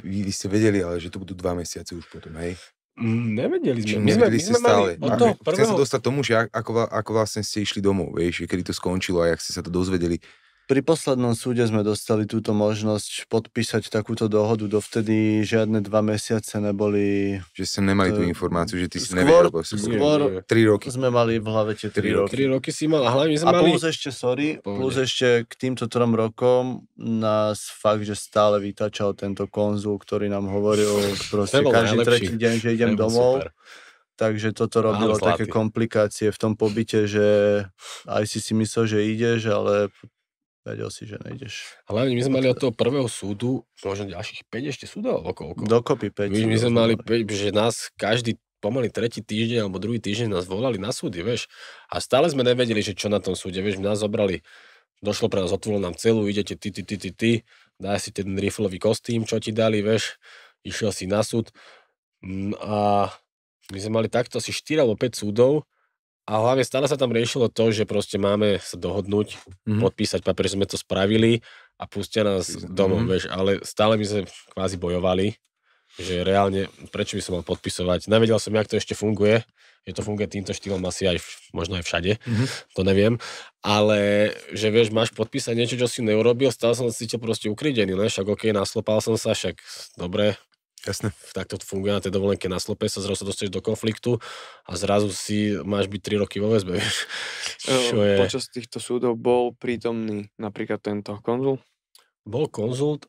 Vy, vy ste vedeli, ale že to budú dva mesiace už potom, hej? Mm, nevedeli sme. My sme, my sme stále. Mali od toho prvého... Chcem sa dostať tomu, že ako, ako vlastne ste išli domov, vieš, kedy to skončilo a jak ste sa to dozvedeli, pri poslednom súde sme dostali túto možnosť podpísať takúto dohodu, dovtedy žiadne dva mesiace neboli... Že ste nemali tú informáciu, že ty si skôr, nevedel. Skôr nie, Tri roky. sme mali v hlave tie tri, tri roky. Tri roky si mal, a hlavne sme a mali... plus ešte, sorry, Povede. plus ešte k týmto trom rokom nás fakt, že stále vytačal tento konzul, ktorý nám hovoril proste každý najlepší. tretí deň, že idem domov. Super. Takže toto robilo Aha, také komplikácie v tom pobyte, že aj si si myslel, že ideš, ale vedel si, že nejdeš. Ale my sme mali od toho prvého súdu, možno ďalších 5 ešte súdov, koľko? Dokopy 5. My, my sme mali 5, že nás každý pomaly tretí týždeň alebo druhý týždeň nás volali na súdy, vieš. A stále sme nevedeli, že čo na tom súde, vieš, nás zobrali, došlo pre nás, otvorilo nám celú, idete ty, ty, ty, ty, ty, daj si ten riflový kostým, čo ti dali, vieš, išiel si na súd. Mm, a my sme mali takto asi 4 alebo 5 súdov a hlavne stále sa tam riešilo to, že proste máme sa dohodnúť, mm-hmm. podpísať papier, že sme to spravili a pustia nás mm-hmm. domov, mhm. vieš, ale stále my sme kvázi bojovali, že reálne, prečo by som mal podpisovať. Nevedel som, jak to ešte funguje, že to funguje týmto štýlom asi aj možno aj všade, mm-hmm. to neviem, ale že vieš, máš podpísať niečo, čo si neurobil, stále som sa cítil proste ukrydený, ne? však ok, naslopal som sa, však dobre, Jasne. Takto funguje na tej dovolenke na slope, sa zrazu sa dostaneš do konfliktu a zrazu si máš byť 3 roky vo väzbe, *laughs* Čo je... Počas týchto súdov bol prítomný napríklad tento konzul? Bol konzult,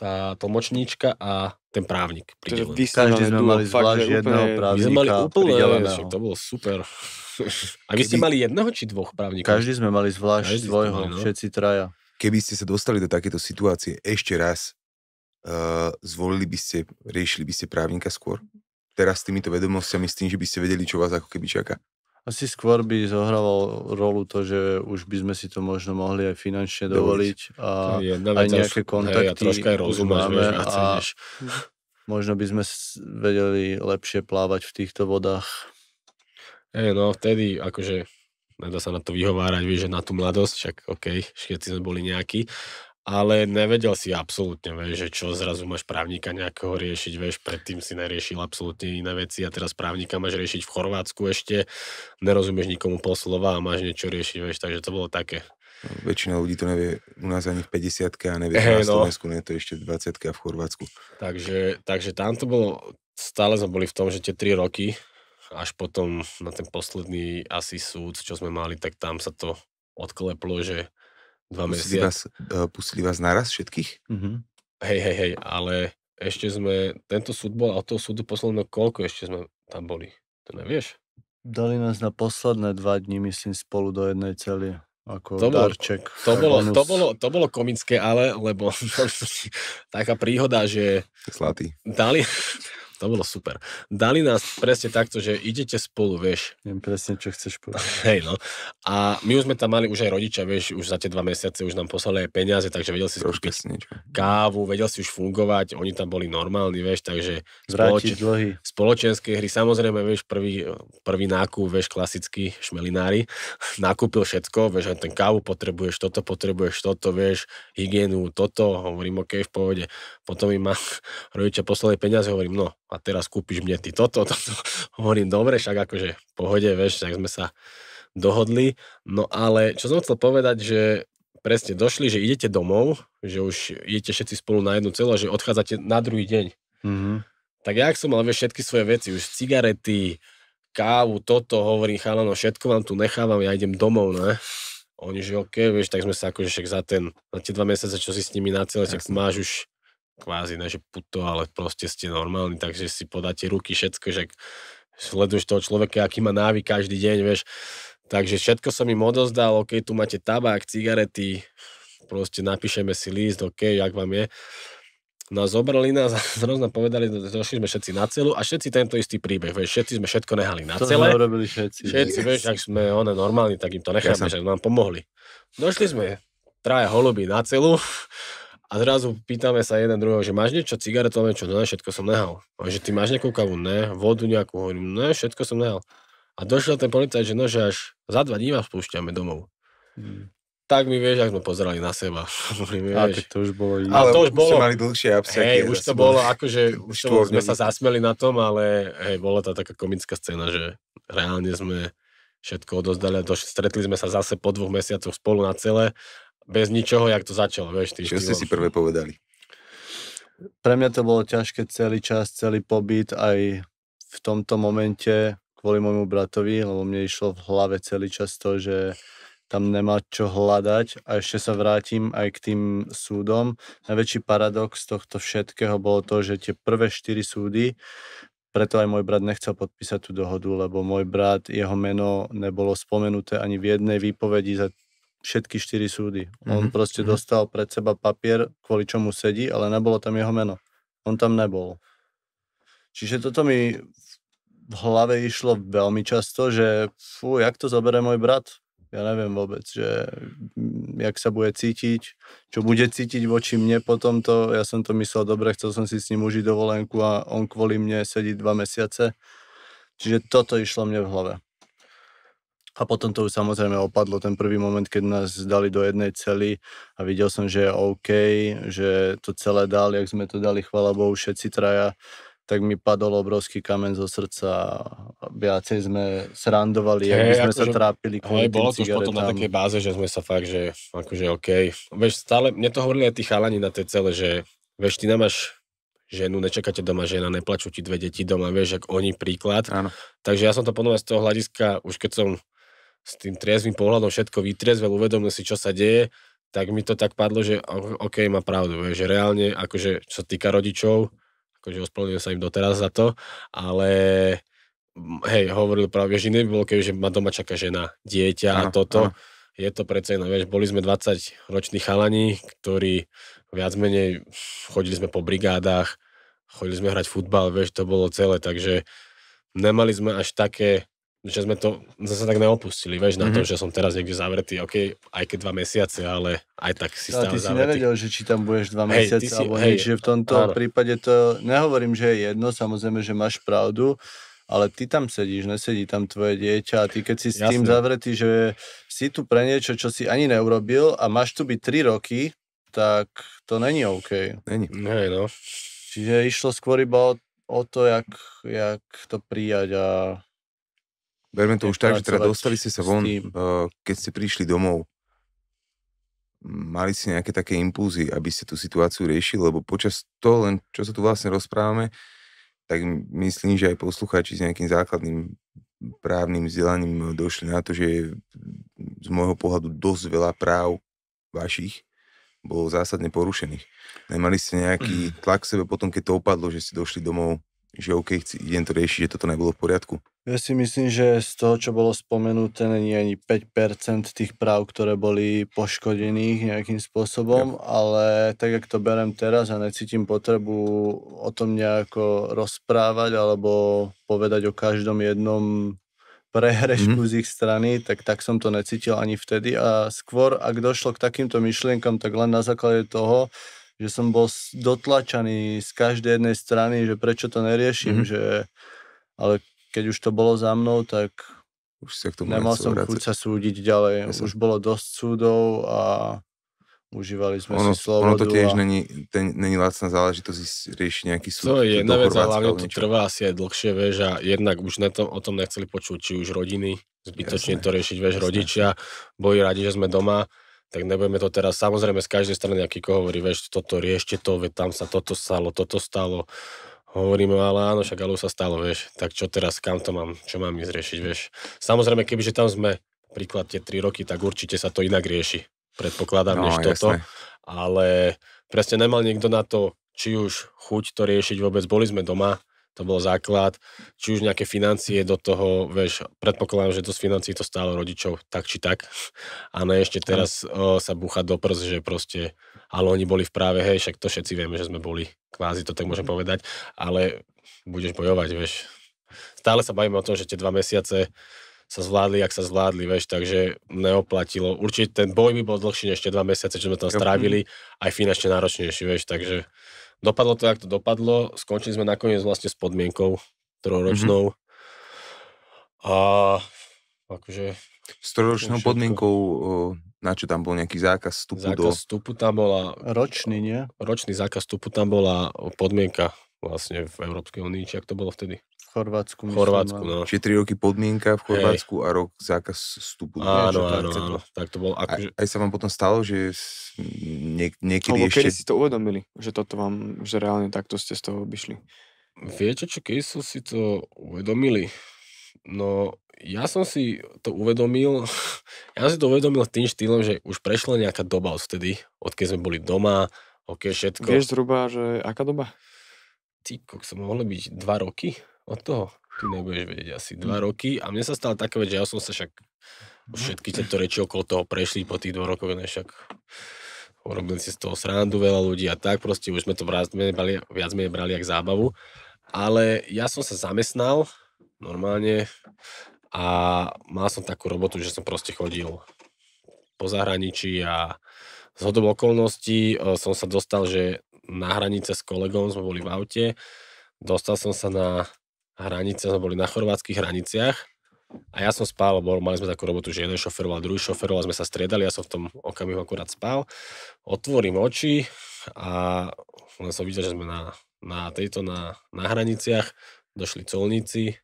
tá tlmočníčka a ten právnik. Pridelený. Každý sme mali zvlášť jedného právnika. My sme mali úplne, však to bolo super. *laughs* A vy ste mali jedného či dvoch právnikov? Každý sme mali zvlášť svojho, no. všetci traja. Keby ste sa dostali do takéto situácie ešte raz, uh, zvolili by ste, riešili by ste právnika skôr? Teraz s týmito vedomostiami, s tým, že by ste vedeli, čo vás ako keby čaká? Asi skôr by zohralo rolu to, že už by sme si to možno mohli aj finančne dovoliť, a je aj nejaké kontakty hej, ja aj rozumáš, máme vieš, a možno by sme vedeli lepšie plávať v týchto vodách. Hey, no vtedy akože nedá sa na to vyhovárať, vieš, že na tú mladosť, však okay, všetci sme boli nejakí, ale nevedel si absolútne, vieš, že čo zrazu máš právnika nejakého riešiť, vieš, predtým si neriešil absolútne iné veci a teraz právnika máš riešiť v Chorvátsku ešte, nerozumieš nikomu pol slova a máš niečo riešiť, vieš, takže to bolo také. Väčšina ľudí to nevie u nás ani v 50 a nevie hey, na no. Slovensku, no. nie to ešte 20 v Chorvátsku. Takže, takže tam to bolo, stále sme boli v tom, že tie 3 roky, až potom na ten posledný asi súd, čo sme mali, tak tam sa to odkleplo, že Dva pustili mesiace. Vás, eh, pustili vás naraz všetkých? Mm-hmm. Hej, hej, hej, ale ešte sme, tento súd bol, a od toho súdu posledného koľko ešte sme tam boli? To nevieš? Dali nás na posledné dva dni, myslím, spolu do jednej cely. Ako to, bol, darček, to, eh, bolo, to, bolo, to bolo komické, ale, lebo *laughs* taká príhoda, že... Dali, to bolo super. Dali nás presne takto, že idete spolu, vieš. Viem presne, čo chceš povedať. *laughs* Hej, no. A my už sme tam mali už aj rodičia, vieš, už za tie dva mesiace už nám poslali aj peniaze, takže vedel si skúpiť kávu, vedel si už fungovať, oni tam boli normálni, vieš, takže spoloč... dlhy. spoločenské hry, samozrejme, vieš, prvý, prvý nákup, vieš, klasický šmelinári, *laughs* nakúpil všetko, vieš, aj ten kávu potrebuješ, toto potrebuješ, toto, vieš, hygienu, toto, hovorím, OK, v pohode. Potom im ma *laughs* rodičia poslali peniaze, hovorím, no, a teraz kúpiš mne ty toto, *laughs* toto. Hovorím, dobre, však akože v pohode, vieš, tak sme sa dohodli. No ale čo som chcel povedať, že presne došli, že idete domov, že už idete všetci spolu na jednu celo, že odchádzate na druhý deň. Mm-hmm. Tak ja som mal vieš, všetky svoje veci, už cigarety, kávu, toto, hovorím chalano, všetko vám tu nechávam, ja idem domov, ne? Oni, že OK, vieš, tak sme sa akože však za, ten, za tie dva mesiace, čo si s nimi na celé, tak máš už kvázi ne, že puto, ale proste ste normálni, takže si podáte ruky, všetko, že sleduješ toho človeka, aký má návyk každý deň, vieš. Takže všetko som im odozdal, OK, tu máte tabák, cigarety, proste napíšeme si list, OK, jak vám je. No a zobrali nás a *laughs* zrovna povedali, došli sme všetci na celu a všetci tento istý príbeh, vieš, všetci sme všetko nehali na celé. To robili všetci. Všetci, vieš, ak sme one normálni, tak im to necháme, ja že nám pomohli. Došli sme traja holubí na celu a zrazu pýtame sa jeden druhého, že máš niečo, cigaretu, alebo niečo? Ne, všetko som nehal. A že ty máš nejakú kavu, Ne, vodu nejakú? Hovorím, ne, všetko som nehal. A došiel ten policajt, že no, že až za dva dní vás spúšťame domov. Hmm. Tak my vieš, ak sme pozerali na seba. *laughs* a to už bolo... Ale to už bolo... mali dlhšie absencie. Hej, už to bolo, akože už to, sme *laughs* sa zasmeli na tom, ale hej, bola tá taká komická scéna, že reálne sme všetko odozdali. a stretli sme sa zase po dvoch mesiacoch spolu na celé bez ničoho, jak to začalo, vieš. Ty, Čo ste si prvé povedali? Pre mňa to bolo ťažké celý čas, celý pobyt, aj v tomto momente kvôli môjmu bratovi, lebo mne išlo v hlave celý čas to, že tam nemá čo hľadať a ešte sa vrátim aj k tým súdom. Najväčší paradox tohto všetkého bolo to, že tie prvé štyri súdy, preto aj môj brat nechcel podpísať tú dohodu, lebo môj brat, jeho meno nebolo spomenuté ani v jednej výpovedi za všetky štyri súdy. Mm-hmm. On mhm, proste mm-hmm. dostal pred seba papier, kvôli čomu sedí, ale nebolo tam jeho meno. On tam nebol. Čiže toto mi v hlave išlo veľmi často, že fú, jak to zabere môj brat? Ja neviem vôbec, že mm, jak sa bude cítiť, čo bude cítiť voči mne po tomto. Ja som to myslel, dobre, chcel som si s ním užiť dovolenku a on kvôli mne sedí dva mesiace. Čiže toto išlo mne v hlave. A potom to už samozrejme opadlo, ten prvý moment, keď nás dali do jednej cely a videl som, že je OK, že to celé dali, ak sme to dali, chvala, Bohu, všetci traja, tak mi padol obrovský kamen zo srdca. Viacej sme srandovali, hey, ak by sme akože, sa trápili kvôli hey, bolo to už potom na takej báze, že sme sa fakt, že akože OK. Vieš, stále, mne to hovorili aj tí chalani na tej cele, že veš, ty nemáš ženu, nečakáte doma žena, neplačú ti dve deti doma, vieš, ak oni príklad. Áno. Takže ja som to ponúval z toho hľadiska, už keď som s tým triezvým pohľadom všetko vytriezvel, uvedomil si, čo sa deje, tak mi to tak padlo, že OK, má pravdu, že reálne, akože čo sa týka rodičov, akože ospravedlňujem sa im doteraz za to, ale hej, hovoril pravdu, že iné by bolo, keďže ma doma čaká žena, dieťa a toto. Aha. Je to predsa iné, vieš, boli sme 20 roční chalani, ktorí viac menej chodili sme po brigádach, chodili sme hrať futbal, vieš, to bolo celé, takže nemali sme až také že sme to zase tak neopustili, vieš, na mm-hmm. to, mhm. že som teraz niekde zavretý, OK, aj keď dva mesiace, ale aj tak si no, stále ty zavretý. si nevedel, že či tam budeš dva mesiace, si, alebo hej, nič, že v tomto áno. prípade to, nehovorím, že je jedno, samozrejme, že máš pravdu, ale ty tam sedíš, nesedí tam tvoje dieťa a ty keď si s Jasne. tým zavretý, že si tu pre niečo, čo si ani neurobil a máš tu byť 3 roky, tak to není OK. Není. Hej, no. Čiže išlo skôr iba o, o to, jak, jak to prijať a Berme to už tak, že teda dostali ste sa von, eh, keď ste prišli domov. Mali ste nejaké také impulzy, aby ste tú situáciu riešili, lebo počas toho len, čo sa tu vlastne rozprávame, tak myslím, že aj poslucháči s nejakým základným právnym vzdelaním eh, došli na to, že z môjho pohľadu dosť veľa práv vašich bolo zásadne porušených. Nemali ste nejaký mm. tlak sebe potom, keď to opadlo, že ste došli domov, že OK, idem to riešiť, že toto nebolo v poriadku? Ja si myslím, že z toho, čo bolo spomenuté, není ani 5% tých práv, ktoré boli poškodených nejakým spôsobom, ja. ale tak, jak to berem teraz a necítim potrebu o tom nejako rozprávať alebo povedať o každom jednom prehrešku mm-hmm. z ich strany, tak tak som to necítil ani vtedy a skôr, ak došlo k takýmto myšlienkam, tak len na základe toho, že som bol dotlačaný z každej jednej strany, že prečo to neriešim, mm-hmm. že ale keď už to bolo za mnou, tak už sa k tomu nemal som chuť sa súdiť ďalej. Ja som... Už bolo dosť súdov a užívali sme ono, si slobodu. Ono to tiež a... není, ten, není lacná záležitosť riešiť nejaký súd. To je jedna vec, ale hlavne to trvá asi aj dlhšie, vieš, a jednak už na tom, o tom nechceli počuť, či už rodiny, zbytočne jasne, to riešiť, vieš, jasne. rodičia, boli radi, že sme doma, tak nebudeme to teraz, samozrejme z každej strany, aký hovorí, vieš, toto riešte to, veď tam sa toto stalo, toto stalo, Hovorím, ale áno, však ale sa stalo, vieš, tak čo teraz, kam to mám, čo mám ísť riešiť, vieš. Samozrejme, kebyže tam sme, príklad tie 3 roky, tak určite sa to inak rieši, predpokladám, no, než jasne. toto. Ale presne nemal niekto na to, či už chuť to riešiť vôbec, boli sme doma, to bol základ. Či už nejaké financie do toho, vieš, predpokladám, že dosť financií to stálo rodičov tak či tak. A ne no ešte teraz o, sa búcha do prs, že proste, ale oni boli v práve, hej, však to všetci vieme, že sme boli kvázi, to tak môžem mhm. povedať, ale budeš bojovať, vieš. Stále sa bavíme o tom, že tie dva mesiace sa zvládli, ak sa zvládli, vieš, takže neoplatilo. Určite ten boj by bol dlhší než tie dva mesiace, čo sme tam mhm. strávili, aj finančne náročnejší, vieš, takže Dopadlo to, jak to dopadlo. Skončili sme nakoniec vlastne s podmienkou trojročnou. Mm-hmm. A akože... S trojročnou podmienkou, na čo tam bol nejaký zákaz vstupu zákaz do... vstupu tam bola... Ročný, nie? Ročný zákaz vstupu tam bola podmienka vlastne v Európskej únii, či ak to bolo vtedy. Chorvátsku. Chorvátsku, no. Či tri roky podmienka v Chorvátsku hey. a rok zákaz vstupu. Áno, áno, áno, tak to bolo. Ako... Aj, aj sa vám potom stalo, že niek- niekedy Alebo ešte... kedy si to uvedomili, že toto vám, že reálne takto ste z toho vyšli? Viete čo, keď som si to uvedomili, no ja som si to uvedomil, *laughs* ja som si to uvedomil tým štýlom, že už prešla nejaká doba odvtedy, odkiaľ sme boli doma, ok, všetko. Vieš zhruba, že aká doba? Ty, kok, som mohli byť dva roky, od toho. Ty nebudeš vedieť asi dva mm. roky a mne sa stala taká vec, že ja som sa však mhm. všetky tieto reči okolo toho prešli po tých dvoch rokoch, ne však robili si z toho srandu veľa ľudí a tak, proste už sme to viac menej brali, viac menej brali jak zábavu. Ale ja som sa zamestnal normálne a mal som takú robotu, že som proste chodil po zahraničí a z hodov okolností e, som sa dostal, že na hranice s kolegom sme boli v aute, dostal som sa na hranice, sme boli na chorvátskych hraniciach a ja som spal, bol, mali sme takú robotu, že jeden šoferoval, druhý šoferoval, sme sa striedali, ja som v tom okamihu akurát spal. Otvorím oči a len som videl, že sme na, na tejto, na, na hraniciach, došli colníci,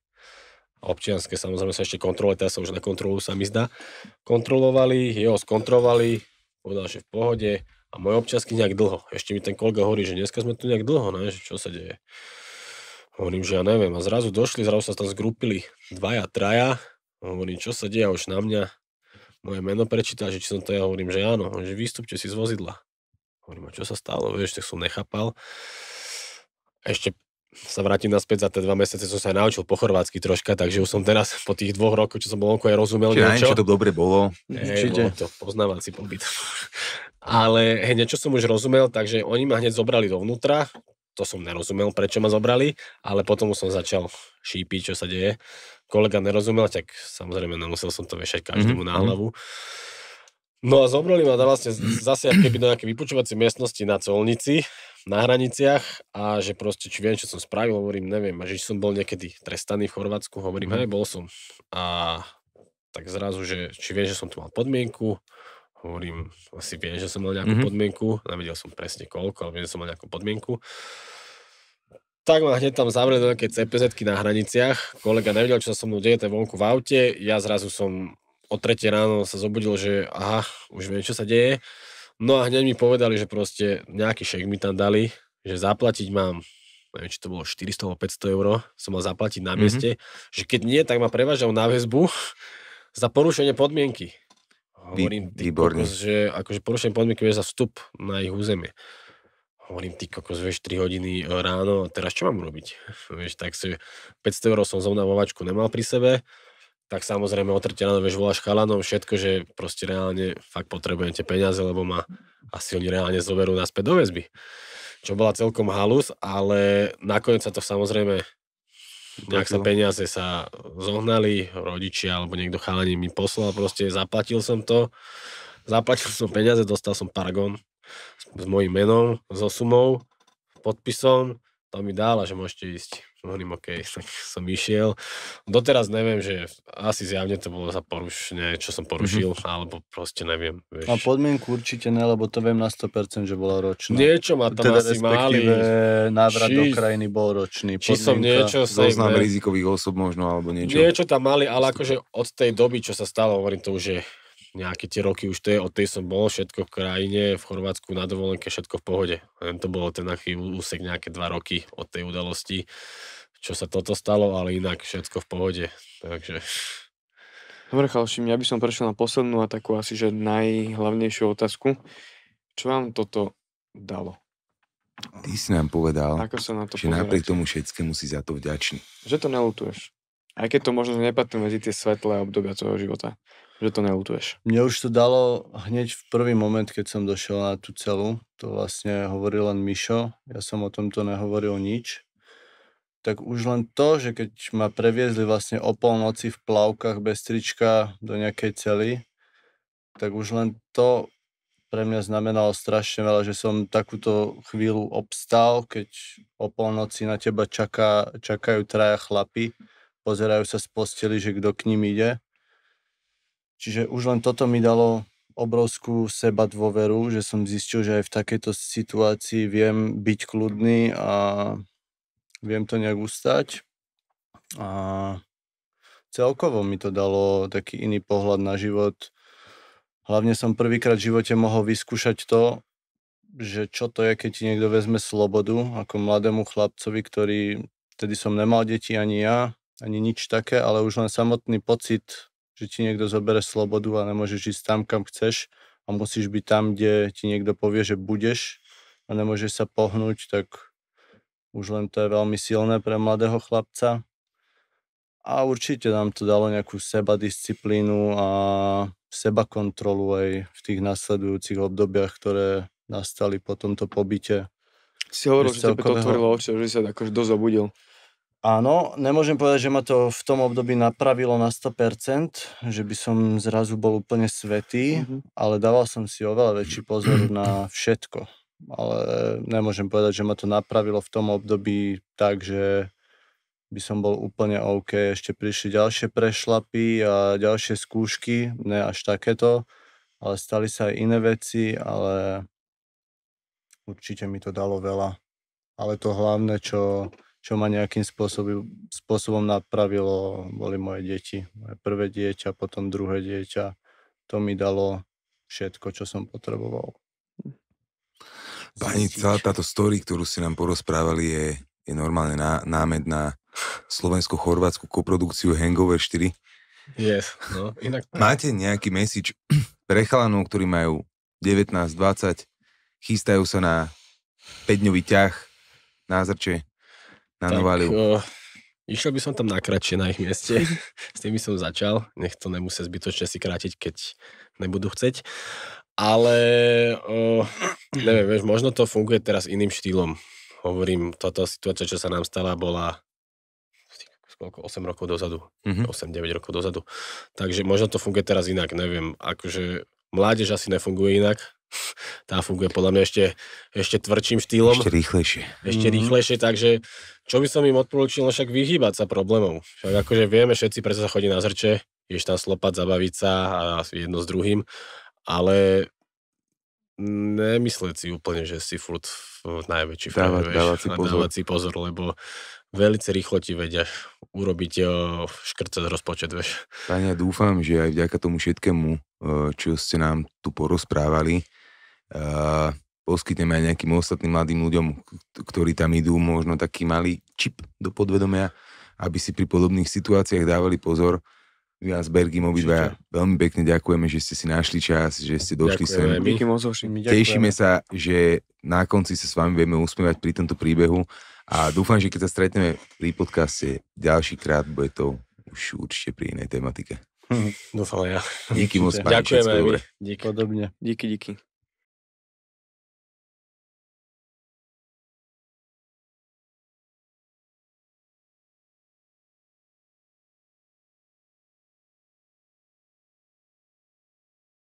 občianské samozrejme sa ešte kontrole, teraz sa už na kontrolu sa mi zdá, kontrolovali, jeho skontrolovali, povedal, že v pohode a môj občiansky nejak dlho. Ešte mi ten kolega hovorí, že dneska sme tu nejak dlho, ne? že čo sa deje. Hovorím, že ja neviem. A zrazu došli, zrazu sa tam zgrúpili dvaja, traja. Hovorím, čo sa deje už na mňa. Moje meno prečíta, že či som to ja. Hovorím, že áno. Hovorím, že vystúpte si z vozidla. Hovorím, a čo sa stalo? Vieš, tak som nechápal. Ešte sa vrátim naspäť za tie dva mesiace, som sa aj naučil po chorvátsky troška, takže už som teraz po tých dvoch rokoch, čo som bol aj rozumel Čiže niečo. Čiže to dobre bolo. Ej, bolo to poznávací pobyt. *laughs* Ale hej, niečo som už rozumel, takže oni ma hneď zobrali dovnútra, to som nerozumel, prečo ma zobrali, ale potom som začal šípiť, čo sa deje. Kolega nerozumel, tak samozrejme nemusel som to vešať mhm, každému mm-hmm. na mhm. hlavu. No a zobrali ma teda vlastne zase keby do nejaké vypočúvacie miestnosti na colnici, na hraniciach a že proste či viem, čo som spravil, hovorím, neviem. A že som bol niekedy trestaný v Chorvátsku, hovorím, mm-hmm. hej, bol som. A tak zrazu, že či viem, že som tu mal podmienku, hovorím, asi viem, že som mal nejakú mm-hmm. podmienku, nevedel som presne koľko, ale viem, že som mal nejakú podmienku. Tak ma hneď tam zavreli do nejakej cpz na hraniciach, kolega nevedel, čo sa so mnou deje, vonku v aute, ja zrazu som o 3 ráno sa zobudil, že aha, už viem, čo sa deje. No a hneď mi povedali, že proste nejaký šek mi tam dali, že zaplatiť mám neviem, či to bolo 400 alebo 500 eur, som mal zaplatiť na mhm. mieste, mm-hmm. že keď nie, tak ma prevážal na väzbu za porušenie podmienky. Hovorím, ty Výborný. kokos, že akože porušujem podmienky za vstup na ich územie. Hovorím, ty kokos, vieš, 3 hodiny e, ráno, teraz čo mám robiť? *laughs* Vieš, tak si 500 eur som mňa vovačku nemal pri sebe, tak samozrejme o 3 ráno, vieš, voláš chalanom, všetko, že proste reálne fakt potrebujem tie peniaze, lebo ma asi oni reálne zoberú naspäť do väzby. Čo bola celkom halus, ale nakoniec sa to samozrejme nejak sa peniaze sa zohnali, rodičia alebo niekto chalani mi poslal, proste zaplatil som to, zaplatil som peniaze, dostal som paragon s, s mojim menom, so sumou, podpisom, to mi dala, že môžete ísť. Hovorím, OK, *laughs* tak som išiel. Doteraz neviem, že asi zjavne to bolo za porušenie, čo som porušil, mm-hmm. alebo proste neviem. Vieš. A podmienku určite ne, lebo to viem na 100%, že bola ročná. Niečo ma tam teda asi mali. návrat či, do krajiny bol ročný. Podmienka, som niečo sa Zoznam rizikových osob možno, alebo niečo. Niečo tam mali, ale akože od tej doby, čo sa stalo, hovorím, to už je nejaké tie roky už to je, od tej som bol, všetko v krajine, v Chorvátsku na dovolenke, všetko v pohode. Len to bolo ten aký úsek nejaké dva roky od tej udalosti, čo sa toto stalo, ale inak všetko v pohode. Takže... *laughs* Dobre, Chalším, ja by som prešiel na poslednú a takú asi, že najhlavnejšiu otázku. Čo vám toto dalo? Ty si nám povedal, Ako sa na to že napriek tomu všetkému si za to vďačný. Že to nelutuješ. Aj keď to možno nepatrí medzi tie svetlé obdobia tvojho života že to neutuješ? Mne už to dalo hneď v prvý moment, keď som došiel na tú celú. To vlastne hovoril len Mišo, ja som o tomto nehovoril nič. Tak už len to, že keď ma previezli vlastne o polnoci v plavkách bez trička do nejakej cely, tak už len to pre mňa znamenalo strašne veľa, že som takúto chvíľu obstal, keď o polnoci na teba čaká, čakajú traja chlapy, pozerajú sa z posteli, že kto k ním ide Čiže už len toto mi dalo obrovskú seba dôveru, že som zistil, že aj v takejto situácii viem byť kľudný a viem to nejak ustať. A celkovo mi to dalo taký iný pohľad na život. Hlavne som prvýkrát v živote mohol vyskúšať to, že čo to je, keď ti niekto vezme slobodu, ako mladému chlapcovi, ktorý, vtedy som nemal deti ani ja, ani nič také, ale už len samotný pocit že ti niekto zobere slobodu a nemôžeš ísť tam, kam chceš a musíš byť tam, kde ti niekto povie, že budeš a nemôžeš sa pohnúť, tak už len to je veľmi silné pre mladého chlapca. A určite nám to dalo nejakú sebadisciplínu a seba kontrolu aj v tých nasledujúcich obdobiach, ktoré nastali po tomto pobyte. Si hovoril, že to otvorilo oči, že sa akože dosť obudil. Áno, nemôžem povedať, že ma to v tom období napravilo na 100%, že by som zrazu bol úplne svetý, mm-hmm. ale dával som si oveľa väčší pozor na všetko. Ale nemôžem povedať, že ma to napravilo v tom období tak, že by som bol úplne OK. Ešte prišli ďalšie prešlapy a ďalšie skúšky, ne až takéto, ale stali sa aj iné veci, ale určite mi to dalo veľa. Ale to hlavné, čo čo ma nejakým spôsobom, spôsobom napravilo, boli moje deti. Moje prvé dieťa, potom druhé dieťa. To mi dalo všetko, čo som potreboval. Pani, celá táto story, ktorú si nám porozprávali, je, je normálne ná, námed na slovensko-chorvátsku koprodukciu Hangover 4. Yes, no, inak... Máte nejaký message *clears throat* pre chalanov, ktorí majú 19, 20, chystajú sa na 5-dňový ťah, názrče, na Tak, uh, išiel by som tam nakračie na ich mieste. *laughs* S tým by som začal. Nech to nemusia zbytočne si krátiť, keď nebudú chceť. Ale uh, *clears throat* neviem, vieš, možno to funguje teraz iným štýlom. Hovorím, táto situácia, čo sa nám stala, bola koľko, 8 rokov dozadu, mm-hmm. 8-9 rokov dozadu. Takže možno to funguje teraz inak, neviem, akože mládež asi nefunguje inak, tá funguje podľa mňa ešte, ešte tvrdším štýlom. Ešte rýchlejšie. Ešte mm. rýchlejšie, takže čo by som im odporúčil, no však vyhýbať sa problémom. Však akože vieme všetci, prečo sa chodí na zrče, ješ tam slopať, zabaviť sa a jedno s druhým, ale nemyslieť si úplne, že si furt najväčší dávať, fan, dávať, si pozor. dávať si pozor, lebo veľmi rýchlo ti vedia urobiť škrce rozpočet, vieš. Tania, dúfam, že aj vďaka tomu všetkému, čo ste nám tu porozprávali, poskytneme aj nejakým ostatným mladým ľuďom, ktorí tam idú, možno taký malý čip do podvedomia, aby si pri podobných situáciách dávali pozor. Ja s Bergim obidva veľmi pekne ďakujeme, že ste si našli čas, že ste došli sem. Tešíme sa, že na konci sa s vami vieme usmievať pri tomto príbehu a dúfam, že keď sa stretneme pri podcaste ďalší krát, bude to už určite pri inej tematike. Hm, *laughs* dúfam ja. Díky moc, Ďakujeme. Díky. Podobne. Díky, díky.